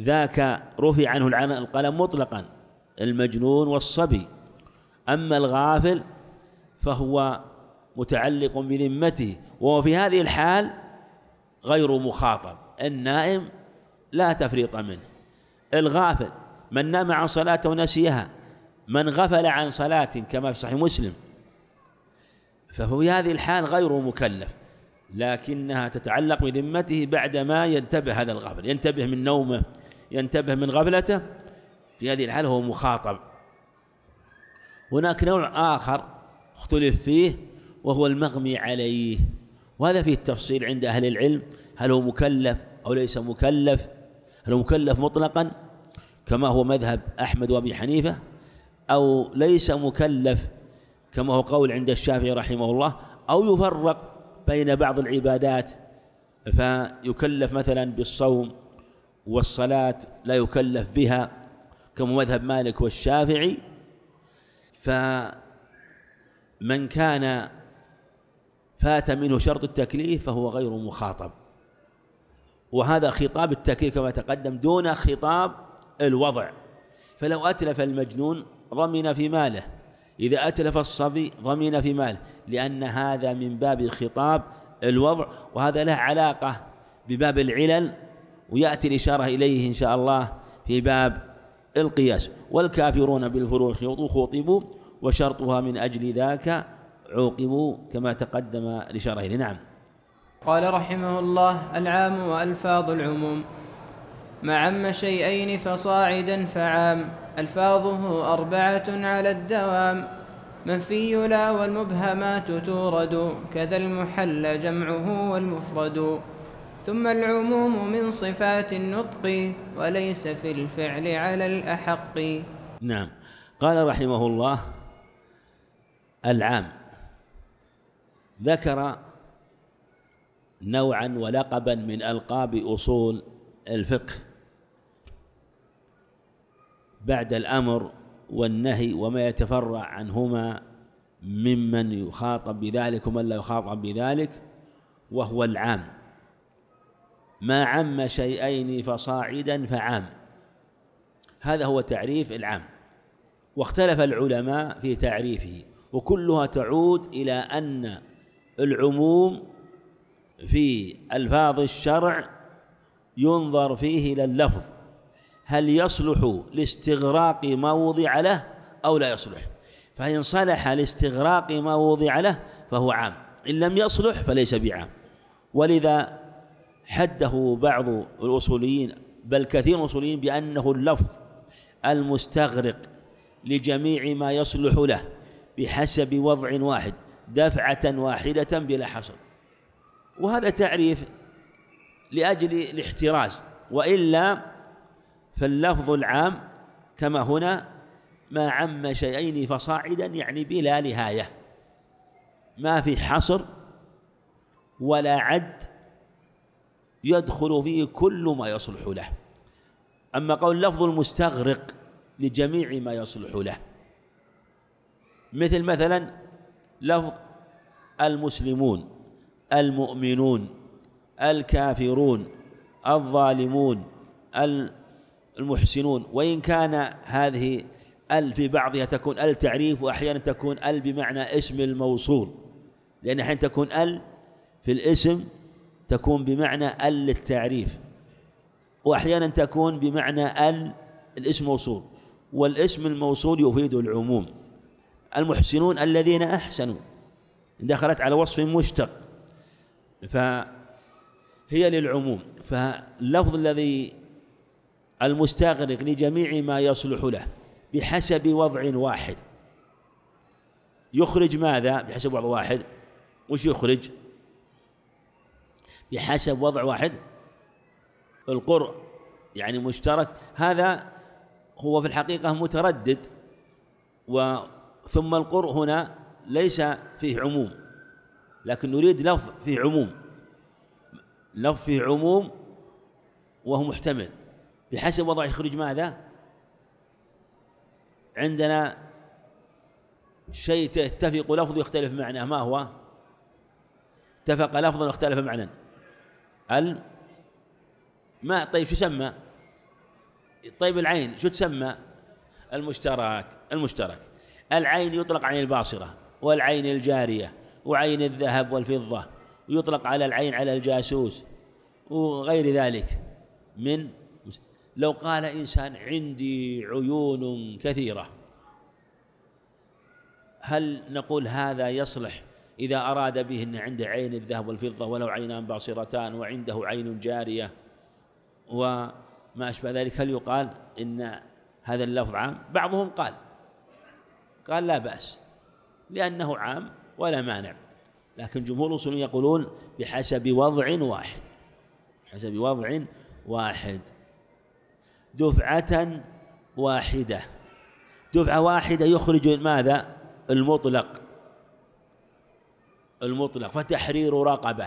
ذاك رفع عنه القلم مطلقا المجنون والصبي أما الغافل فهو متعلق بذمته وهو في هذه الحال غير مخاطب النائم لا تفريط منه الغافل من نام عن صلاة ونسيها من غفل عن صلاة كما في صحيح مسلم فهو في هذه الحال غير مكلف لكنها تتعلق بذمته بعدما ينتبه هذا الغفل ينتبه من نومه ينتبه من غفلته في هذه الحال هو مخاطب هناك نوع آخر اختلف فيه وهو المغمي عليه وهذا فيه التفصيل عند أهل العلم هل هو مكلف أو ليس مكلف هل هو مكلف مطلقا كما هو مذهب أحمد وأبي حنيفة أو ليس مكلف كما هو قول عند الشافعي رحمه الله أو يفرق بين بعض العبادات فيكلف مثلا بالصوم والصلاة لا يكلف بها كما مذهب مالك والشافعي فمن كان فات منه شرط التكليف فهو غير مخاطب وهذا خطاب التكليف كما تقدم دون خطاب الوضع فلو أتلف المجنون ضمن في ماله إذا أتلف الصبي ضمن في ماله لأن هذا من باب خطاب الوضع وهذا له علاقة بباب العلل ويأتي الإشارة إليه إن شاء الله في باب القياس والكافرون بالفروع خطبوا وشرطها من أجل ذاك عوقبوا كما تقدم الإشارة إليه نعم قال رحمه الله العام وألفاظ العموم مع عم شيئين فصاعدا فعام ألفاظه أربعة على الدوام منفي لا والمبهمات تورد كذا المحل جمعه والمفرد ثم العموم من صفات النطق وليس في الفعل على الأحق نعم قال رحمه الله العام ذكر نوعا ولقبا من ألقاب أصول الفقه بعد الأمر والنهي وما يتفرع عنهما ممن يخاطب بذلك ومن لا يخاطب بذلك وهو العام ما عم شيئين فصاعدا فعام هذا هو تعريف العام واختلف العلماء في تعريفه وكلها تعود إلى أن العموم في ألفاظ الشرع ينظر فيه إلى اللفظ هل يصلح لاستغراق ما وضع له أو لا يصلح فإن صلح لاستغراق ما وضع له فهو عام إن لم يصلح فليس بعام ولذا حده بعض الأصوليين بل كثير من الأصوليين بأنه اللفظ المستغرق لجميع ما يصلح له بحسب وضع واحد دفعة واحدة بلا حصر وهذا تعريف لأجل الاحتراز وإلا فاللفظ العام كما هنا ما عم شيئين فصاعدا يعني بلا نهاية ما في حصر ولا عد يدخل فيه كل ما يصلح له أما قول لفظ المستغرق لجميع ما يصلح له مثل مثلا لفظ المسلمون المؤمنون الكافرون الظالمون المحسنون وإن كان هذه ال في بعضها تكون ال تعريف واحيانا تكون ال بمعنى اسم الموصول لان احيانا تكون ال في الاسم تكون بمعنى ال للتعريف واحيانا تكون بمعنى ال الاسم موصول والاسم الموصول يفيد العموم المحسنون الذين احسنوا دخلت على وصف مشتق فهي للعموم فاللفظ الذي المستغرق لجميع ما يصلح له بحسب وضع واحد يخرج ماذا بحسب وضع واحد وش يخرج بحسب وضع واحد القرء يعني مشترك هذا هو في الحقيقة متردد و ثم القرء هنا ليس فيه عموم لكن نريد لفظ فيه عموم لفظ فيه عموم وهو محتمل بحسب وضع يخرج ماذا عندنا شيء تتفق لفظ يختلف معناه ما هو اتفق لفظ واختلف معنى ال ما طيب شو سمى طيب العين شو تسمى المشترك المشترك العين يطلق عن الباصرة والعين الجارية وعين الذهب والفضة ويطلق على العين على الجاسوس وغير ذلك من لو قال إنسان عندي عيون كثيرة هل نقول هذا يصلح إذا أراد به أن عنده عين الذهب والفضة ولو عينان باصرتان وعنده عين جارية وما أشبه ذلك هل يقال إن هذا اللفظ عام بعضهم قال قال لا بأس لأنه عام ولا مانع لكن جمهور الأصوليين يقولون بحسب وضع واحد بحسب وضع واحد دفعة واحدة دفعة واحدة يخرج ماذا المطلق المطلق فتحرير رقبة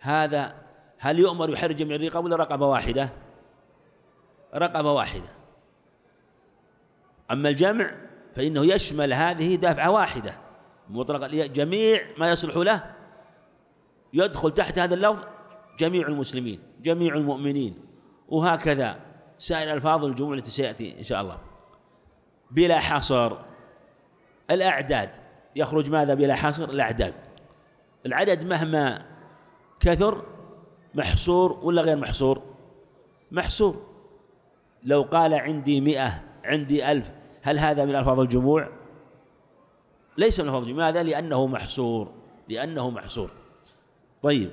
هذا هل يؤمر يحرر جميع الرقاب ولا رقبة واحدة رقبة واحدة أما الجمع فإنه يشمل هذه دفعة واحدة مطلق جميع ما يصلح له يدخل تحت هذا اللفظ جميع المسلمين جميع المؤمنين وهكذا سائر ألفاظ الجموع التي سيأتي إن شاء الله بلا حصر الأعداد يخرج ماذا بلا حصر الأعداد العدد مهما كثر محصور ولا غير محصور محصور لو قال عندي مئة عندي ألف هل هذا من ألفاظ الجموع ليس من ألفاظ الجموع لماذا لأنه محصور لأنه محصور طيب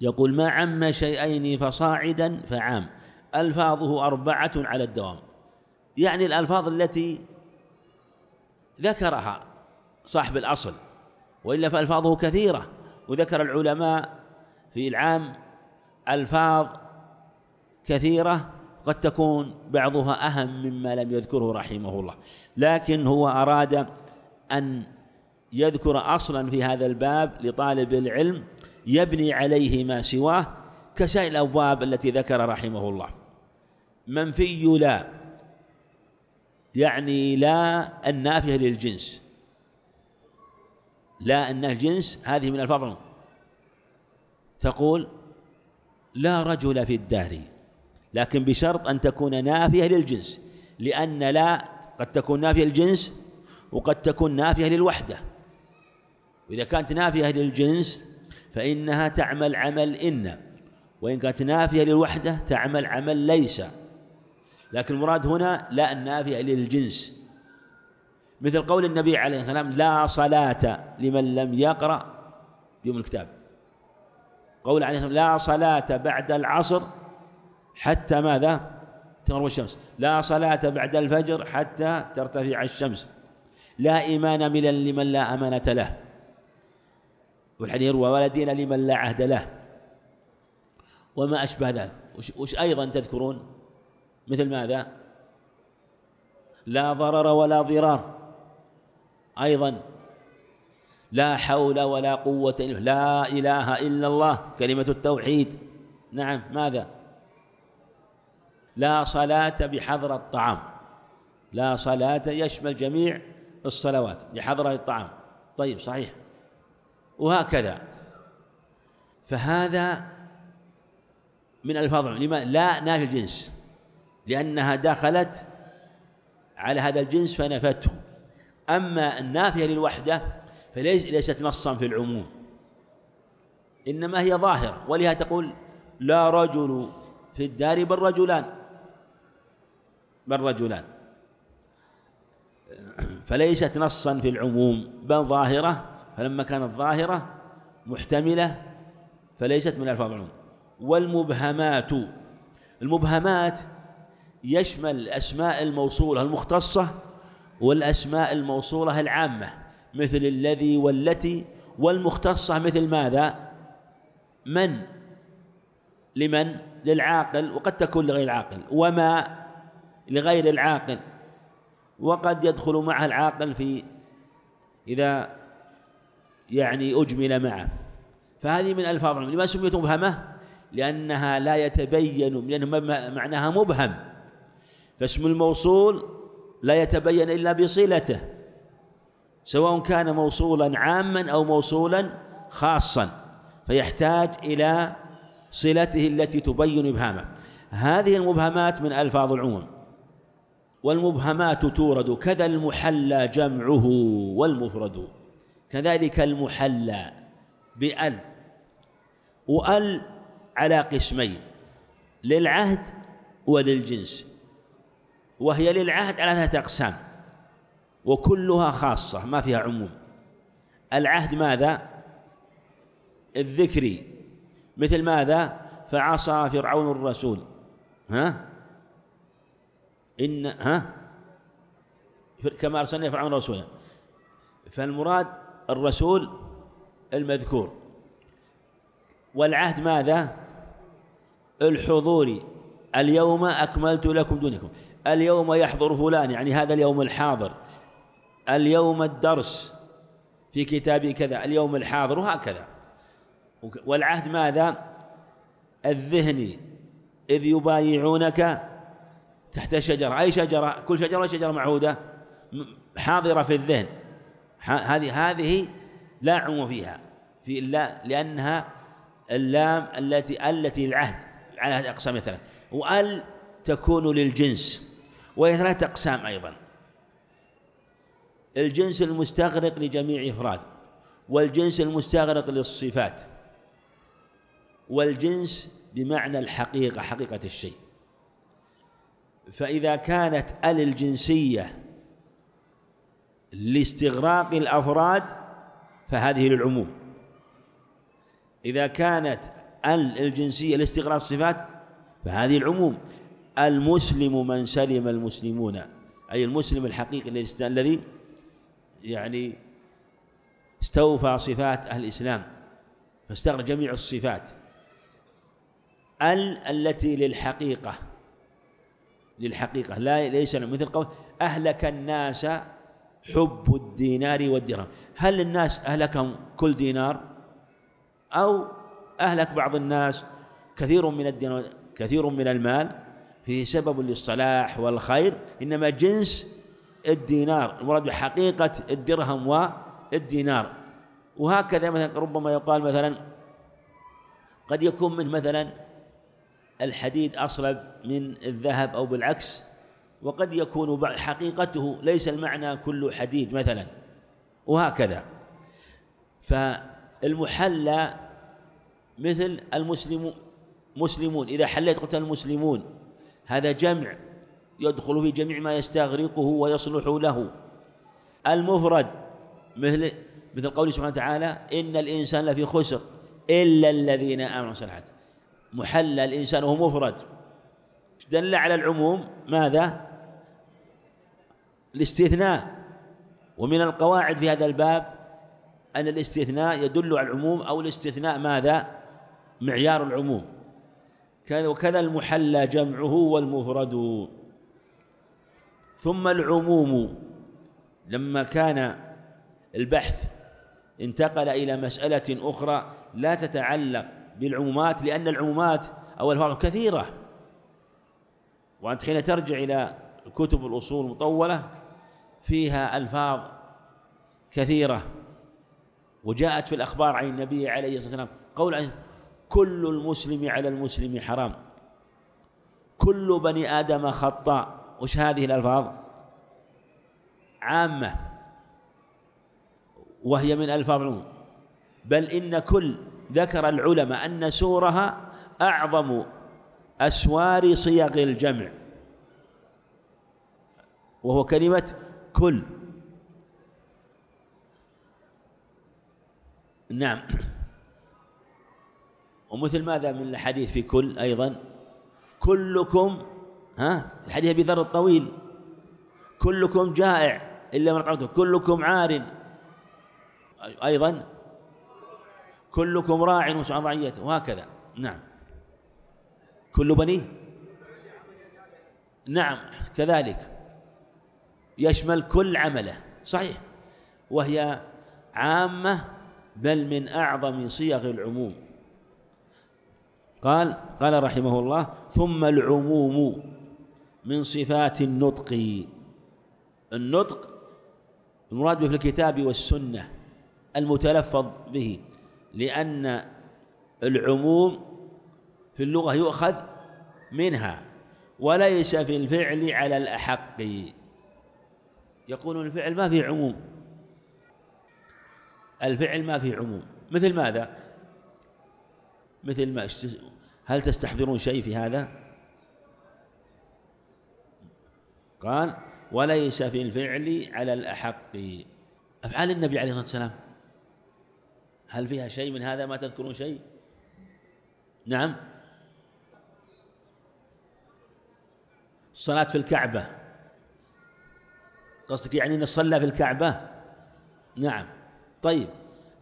يقول ما عم شيئين فصاعدا فعام ألفاظه أربعة على الدوام يعني الألفاظ التي ذكرها صاحب الأصل وإلا فألفاظه كثيرة وذكر العلماء في العام ألفاظ كثيرة قد تكون بعضها أهم مما لم يذكره رحمه الله لكن هو أراد أن يذكر أصلا في هذا الباب لطالب العلم يبني عليه ما سواه كسائر الأبواب التي ذكر رحمه الله منفي لا يعني لا النافية للجنس لا أن الجنس هذه من الفضل تقول لا رجل في الدار لكن بشرط أن تكون نافية للجنس لأن لا قد تكون نافية للجنس وقد تكون نافية للوحدة وإذا كانت نافية للجنس فإنها تعمل عمل إن وإن كانت نافية للوحدة تعمل عمل ليس لكن المراد هنا لا النافية للجنس مثل قول النبي عليه السلام لا صلاة لمن لم يقرأ بيوم الكتاب قول عليه السلام لا صلاة بعد العصر حتى ماذا تغرب الشمس لا صلاة بعد الفجر حتى ترتفع الشمس لا إيمان ملا لمن لا أمانة له والحديث يروى ولا دين لمن لا عهد له وما أشبه ذلك وش, وش أيضا تذكرون مثل ماذا لا ضرر ولا ضرار أيضا لا حول ولا قوة إلا لا إله إلا الله كلمة التوحيد نعم ماذا لا صلاة بحضر الطعام لا صلاة يشمل جميع الصلوات بحضر الطعام طيب صحيح وهكذا فهذا من الفضع لما لا نافي الجنس لأنها دخلت على هذا الجنس فنفته أما النافية للوحدة فليست نصا في العموم إنما هي ظاهرة ولها تقول لا رجل في الدار بل رجلان بل رجلان فليست نصا في العموم بل ظاهرة فلما كانت ظاهرة محتملة فليست من ألفاظ العموم والمبهمات المبهمات يشمل الأسماء الموصولة المختصة والأسماء الموصولة العامة مثل الذي والتي والمختصة مثل ماذا من لمن للعاقل وقد تكون لغير العاقل وما لغير العاقل وقد يدخل معها العاقل في إذا يعني أجمل معه فهذه من ألفاظ لما سميت مبهمة لأنها لا يتبين لأن معناها مبهم فاسم الموصول لا يتبين إلا بصلته سواء كان موصولا عاما أو موصولا خاصا فيحتاج إلى صلته التي تبين إبهامه هذه المبهمات من ألفاظ العموم والمبهمات تورد كذا المحلى جمعه والمفرد كذلك المحلى بأل وأل على قسمين للعهد وللجنس وهي للعهد على ثلاثة أقسام وكلها خاصة ما فيها عموم العهد ماذا؟ الذكري مثل ماذا؟ فعصى فرعون الرسول ها؟ إن ها؟ كما أرسلنا فرعون رسولا فالمراد الرسول المذكور والعهد ماذا الحضوري اليوم أكملت لكم دونكم اليوم يحضر فلان يعني هذا اليوم الحاضر اليوم الدرس في كتابي كذا اليوم الحاضر وهكذا والعهد ماذا الذهني إذ يبايعونك تحت شجرة أي شجرة كل شجرة شجرة معهودة حاضرة في الذهن هذه هذه لا عموم فيها في إلا لأنها اللام التي التي العهد على أقسام الثلاث وأل تكون للجنس وهي ثلاثة أقسام أيضا الجنس المستغرق لجميع أفراد والجنس المستغرق للصفات والجنس بمعنى الحقيقة حقيقة الشيء فإذا كانت أل الجنسية لاستغراق الأفراد فهذه للعموم إذا كانت الجنسية لاستغراق الصفات فهذه العموم المسلم من سلم المسلمون أي المسلم الحقيقي الذي يعني استوفى صفات أهل الإسلام فاستغرق جميع الصفات ال التي للحقيقة للحقيقة لا ليس مثل قول أهلك الناس حب الدينار والدرهم هل الناس أهلكهم كل دينار أو أهلك بعض الناس كثير من الدين كثير من المال فيه سبب للصلاح والخير إنما جنس الدينار المراد بحقيقة الدرهم والدينار وهكذا مثلا ربما يقال مثلا قد يكون من مثلا الحديد أصلب من الذهب أو بالعكس وقد يكون حقيقته ليس المعنى كل حديد مثلا وهكذا فالمحلى مثل المسلم مسلمون إذا حليت قلت المسلمون هذا جمع يدخل في جميع ما يستغرقه ويصلح له المفرد مثل مثل قوله سبحانه وتعالى إن الإنسان لفي خسر إلا الذين آمنوا صلحت محلى الإنسان وهو مفرد دل على العموم ماذا الاستثناء ومن القواعد في هذا الباب أن الاستثناء يدل على العموم أو الاستثناء ماذا؟ معيار العموم كذا وكذا المحلى جمعه والمفرد ثم العموم لما كان البحث انتقل إلى مسألة أخرى لا تتعلق بالعمومات لأن العمومات أو الفروع كثيرة وأنت حين ترجع إلى كتب الأصول المطولة فيها ألفاظ كثيرة وجاءت في الأخبار عن النبي عليه الصلاة والسلام قول عنه كل المسلم على المسلم حرام كل بني آدم خطاء وش هذه الألفاظ عامة وهي من ألفاظ العموم بل إن كل ذكر العلماء أن سورها أعظم أسوار صيغ الجمع وهو كلمة كل نعم ومثل ماذا من الحديث في كل أيضا كلكم ها الحديث أبي ذر الطويل كلكم جائع إلا من اطعمته كلكم عار أيضا كلكم راع وشعر رعيته وهكذا نعم كل بني نعم كذلك يشمل كل عمله صحيح وهي عامة بل من أعظم صيغ العموم قال قال رحمه الله ثم العموم من صفات النطق النطق المراد به في الكتاب والسنة المتلفظ به لأن العموم في اللغة يؤخذ منها وليس في الفعل على الأحق يقولون الفعل ما فيه عموم الفعل ما فيه عموم مثل ماذا مثل ما هل تستحضرون شيء في هذا قال وليس في الفعل على الأحق أفعال النبي عليه الصلاة والسلام هل فيها شيء من هذا ما تذكرون شيء نعم الصلاة في الكعبة قصدك يعني انه صلى في الكعبه نعم طيب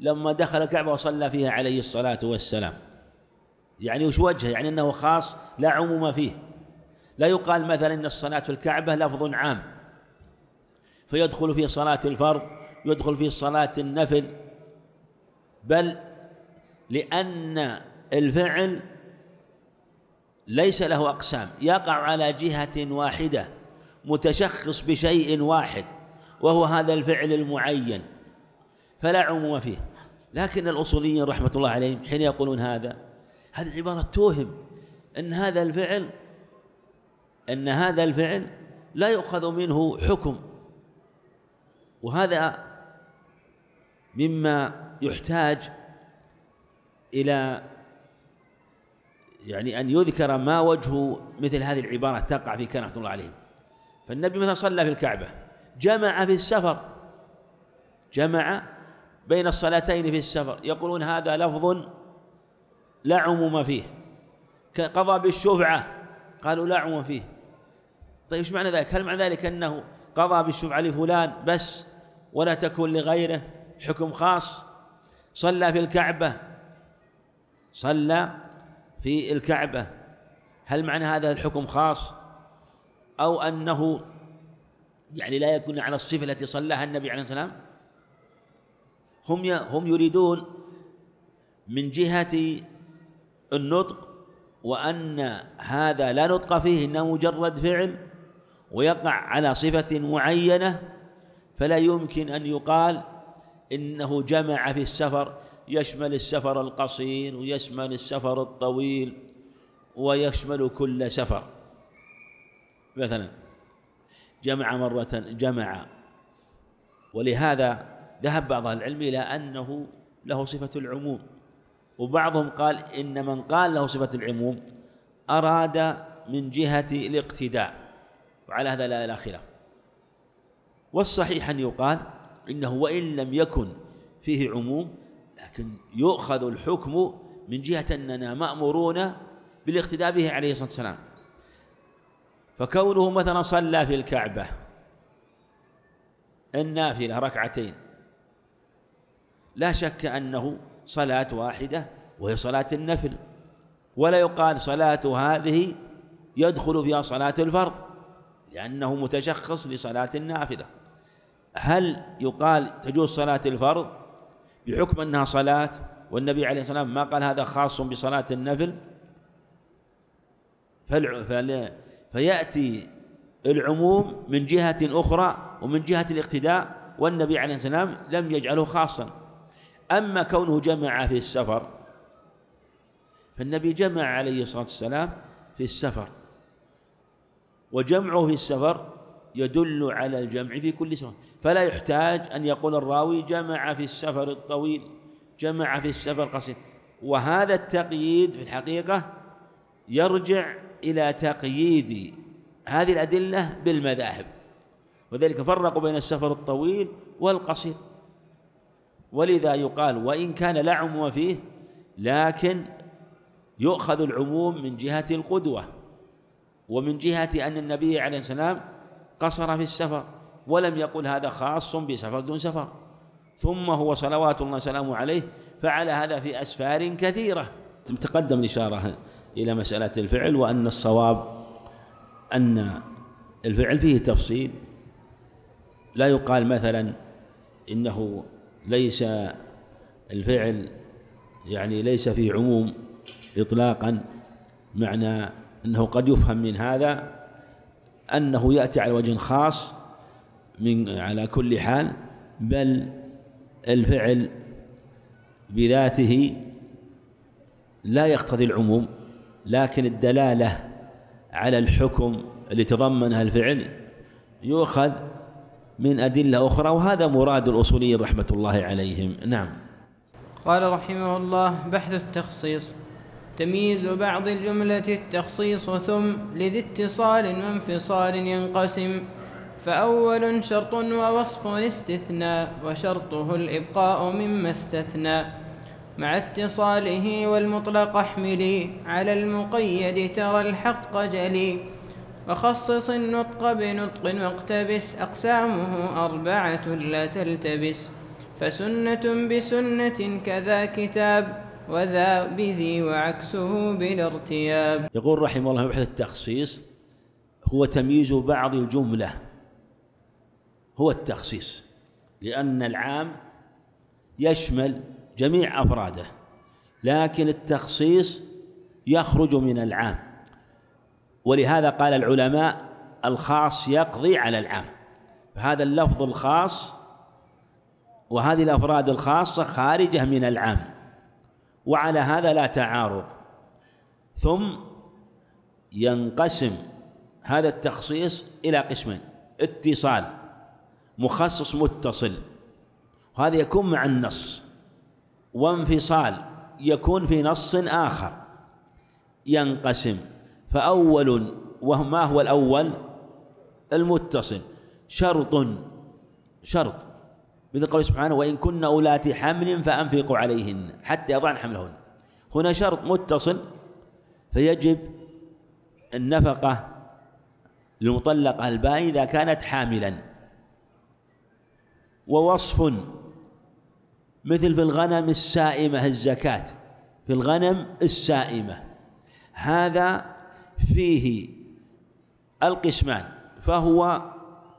لما دخل الكعبه وصلى فيها عليه الصلاه والسلام يعني وش وجهه يعني انه خاص لا عموم فيه لا يقال مثلا ان الصلاه في الكعبه لفظ عام فيدخل فيه صلاه الفرض يدخل فيه صلاه النفل بل لان الفعل ليس له اقسام يقع على جهه واحده متشخص بشيء واحد وهو هذا الفعل المعين فلا عموم فيه لكن الأصوليين رحمة الله عليهم حين يقولون هذا هذه العبارة توهم أن هذا الفعل أن هذا الفعل لا يؤخذ منه حكم وهذا مما يحتاج إلى يعني أن يذكر ما وجه مثل هذه العبارة تقع في كلام الله عليهم فالنبي مثلا صلى في الكعبة جمع في السفر جمع بين الصلاتين في السفر يقولون هذا لفظ لا عموم فيه قضى بالشفعة قالوا لا عموم فيه طيب ايش معنى ذلك؟ هل معنى ذلك انه قضى بالشفعة لفلان بس ولا تكون لغيره حكم خاص صلى في الكعبة صلى في الكعبة هل معنى هذا الحكم خاص أو أنه يعني لا يكون على الصفة التي صلاها النبي عليه السلام هم هم يريدون من جهة النطق وأن هذا لا نطق فيه إنه مجرد فعل ويقع على صفة معينة فلا يمكن أن يقال إنه جمع في السفر يشمل السفر القصير ويشمل السفر الطويل ويشمل كل سفر مثلا جمع مرة جمع ولهذا ذهب بعض العلم إلى أنه له صفة العموم وبعضهم قال إن من قال له صفة العموم أراد من جهة الاقتداء وعلى هذا لا, لا خلاف والصحيح أن يقال إنه وإن لم يكن فيه عموم لكن يؤخذ الحكم من جهة أننا مأمورون بالاقتداء به عليه الصلاة والسلام فكونه مثلا صلى في الكعبة النافلة ركعتين لا شك أنه صلاة واحدة وهي صلاة النفل ولا يقال صلاة هذه يدخل فيها صلاة الفرض لأنه متشخص لصلاة النافلة هل يقال تجوز صلاة الفرض بحكم أنها صلاة والنبي عليه الصلاة والسلام ما قال هذا خاص بصلاة النفل فال... فال... فيأتي العموم من جهة أخرى ومن جهة الاقتداء والنبي عليه الصلاة والسلام لم يجعله خاصا أما كونه جمع في السفر فالنبي جمع عليه الصلاة والسلام في السفر وجمعه في السفر يدل على الجمع في كل سفر فلا يحتاج أن يقول الراوي جمع في السفر الطويل جمع في السفر القصير وهذا التقييد في الحقيقة يرجع إلى تقييد هذه الأدلة بالمذاهب وذلك فرقوا بين السفر الطويل والقصير ولذا يقال وإن كان لا عموم فيه لكن يؤخذ العموم من جهة القدوة ومن جهة أن النبي عليه السلام قصر في السفر ولم يقل هذا خاص بسفر دون سفر ثم هو صلوات الله وسلامه عليه فعل هذا في أسفار كثيرة تقدم الإشارة إلى مسألة الفعل وأن الصواب أن الفعل فيه تفصيل لا يقال مثلا إنه ليس الفعل يعني ليس في عموم إطلاقا معنى أنه قد يفهم من هذا أنه يأتي على وجه خاص من على كل حال بل الفعل بذاته لا يقتضي العموم لكن الدلالة على الحكم اللي تضمنها الفعل يؤخذ من أدلة أخرى وهذا مراد الأصوليين رحمة الله عليهم نعم قال رحمه الله بحث التخصيص تمييز بعض الجملة التخصيص ثم لذي اتصال وانفصال ينقسم فأول شرط ووصف استثناء وشرطه الإبقاء مما استثنى مع اتصاله والمطلق احملي على المقيد ترى الحق جلي وخصص النطق بنطق واقتبس أقسامه أربعة لا تلتبس فسنة بسنة كذا كتاب وذا بذي وعكسه بلا ارتياب يقول رحمه الله بحث التخصيص هو تمييز بعض الجملة هو التخصيص لأن العام يشمل جميع أفراده لكن التخصيص يخرج من العام ولهذا قال العلماء الخاص يقضي على العام فهذا اللفظ الخاص وهذه الأفراد الخاصة خارجة من العام وعلى هذا لا تعارض ثم ينقسم هذا التخصيص إلى قسمين اتصال مخصص متصل وهذا يكون مع النص وانفصال يكون في نص آخر ينقسم فأول وما هو الأول المتصل شرط شرط مثل قوله سبحانه وإن كن أولات حمل فأنفقوا عليهن حتى يضعن حملهن هنا شرط متصل فيجب النفقة للمطلقة البائن إذا كانت حاملا ووصف مثل في الغنم السائمة الزكاة في الغنم السائمة هذا فيه القسمان فهو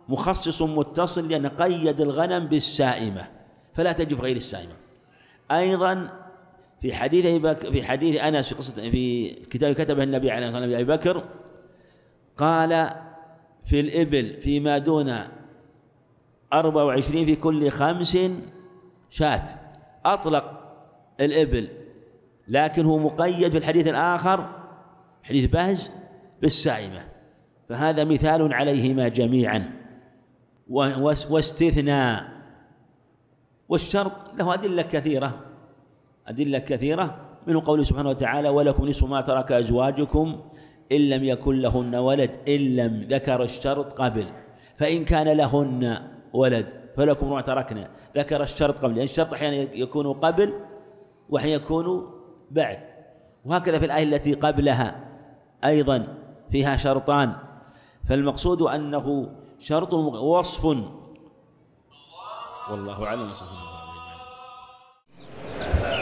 مخصص متصل لأن قيد الغنم بالسائمة فلا تجف غير السائمة أيضا في حديث في حديث أنس في قصة في كتاب كتبه النبي عليه الصلاة والسلام أبي بكر قال في الإبل فيما دون 24 في كل خمس شاة أطلق الإبل لكن هو مقيد في الحديث الآخر حديث بهز بالسائمة فهذا مثال عليهما جميعا واستثناء والشرط له أدلة كثيرة أدلة كثيرة منه قوله سبحانه وتعالى ولكم نصف ما ترك أزواجكم إن لم يكن لهن ولد إن لم ذكر الشرط قبل فإن كان لهن ولد فلكم ربع تركنا ذكر الشرط قبل لأن يعني الشرط أحيانا يكون قبل وأحيانا يكون بعد وهكذا في الآية التي قبلها أيضا فيها شرطان فالمقصود أنه شرط وصف والله أعلم الله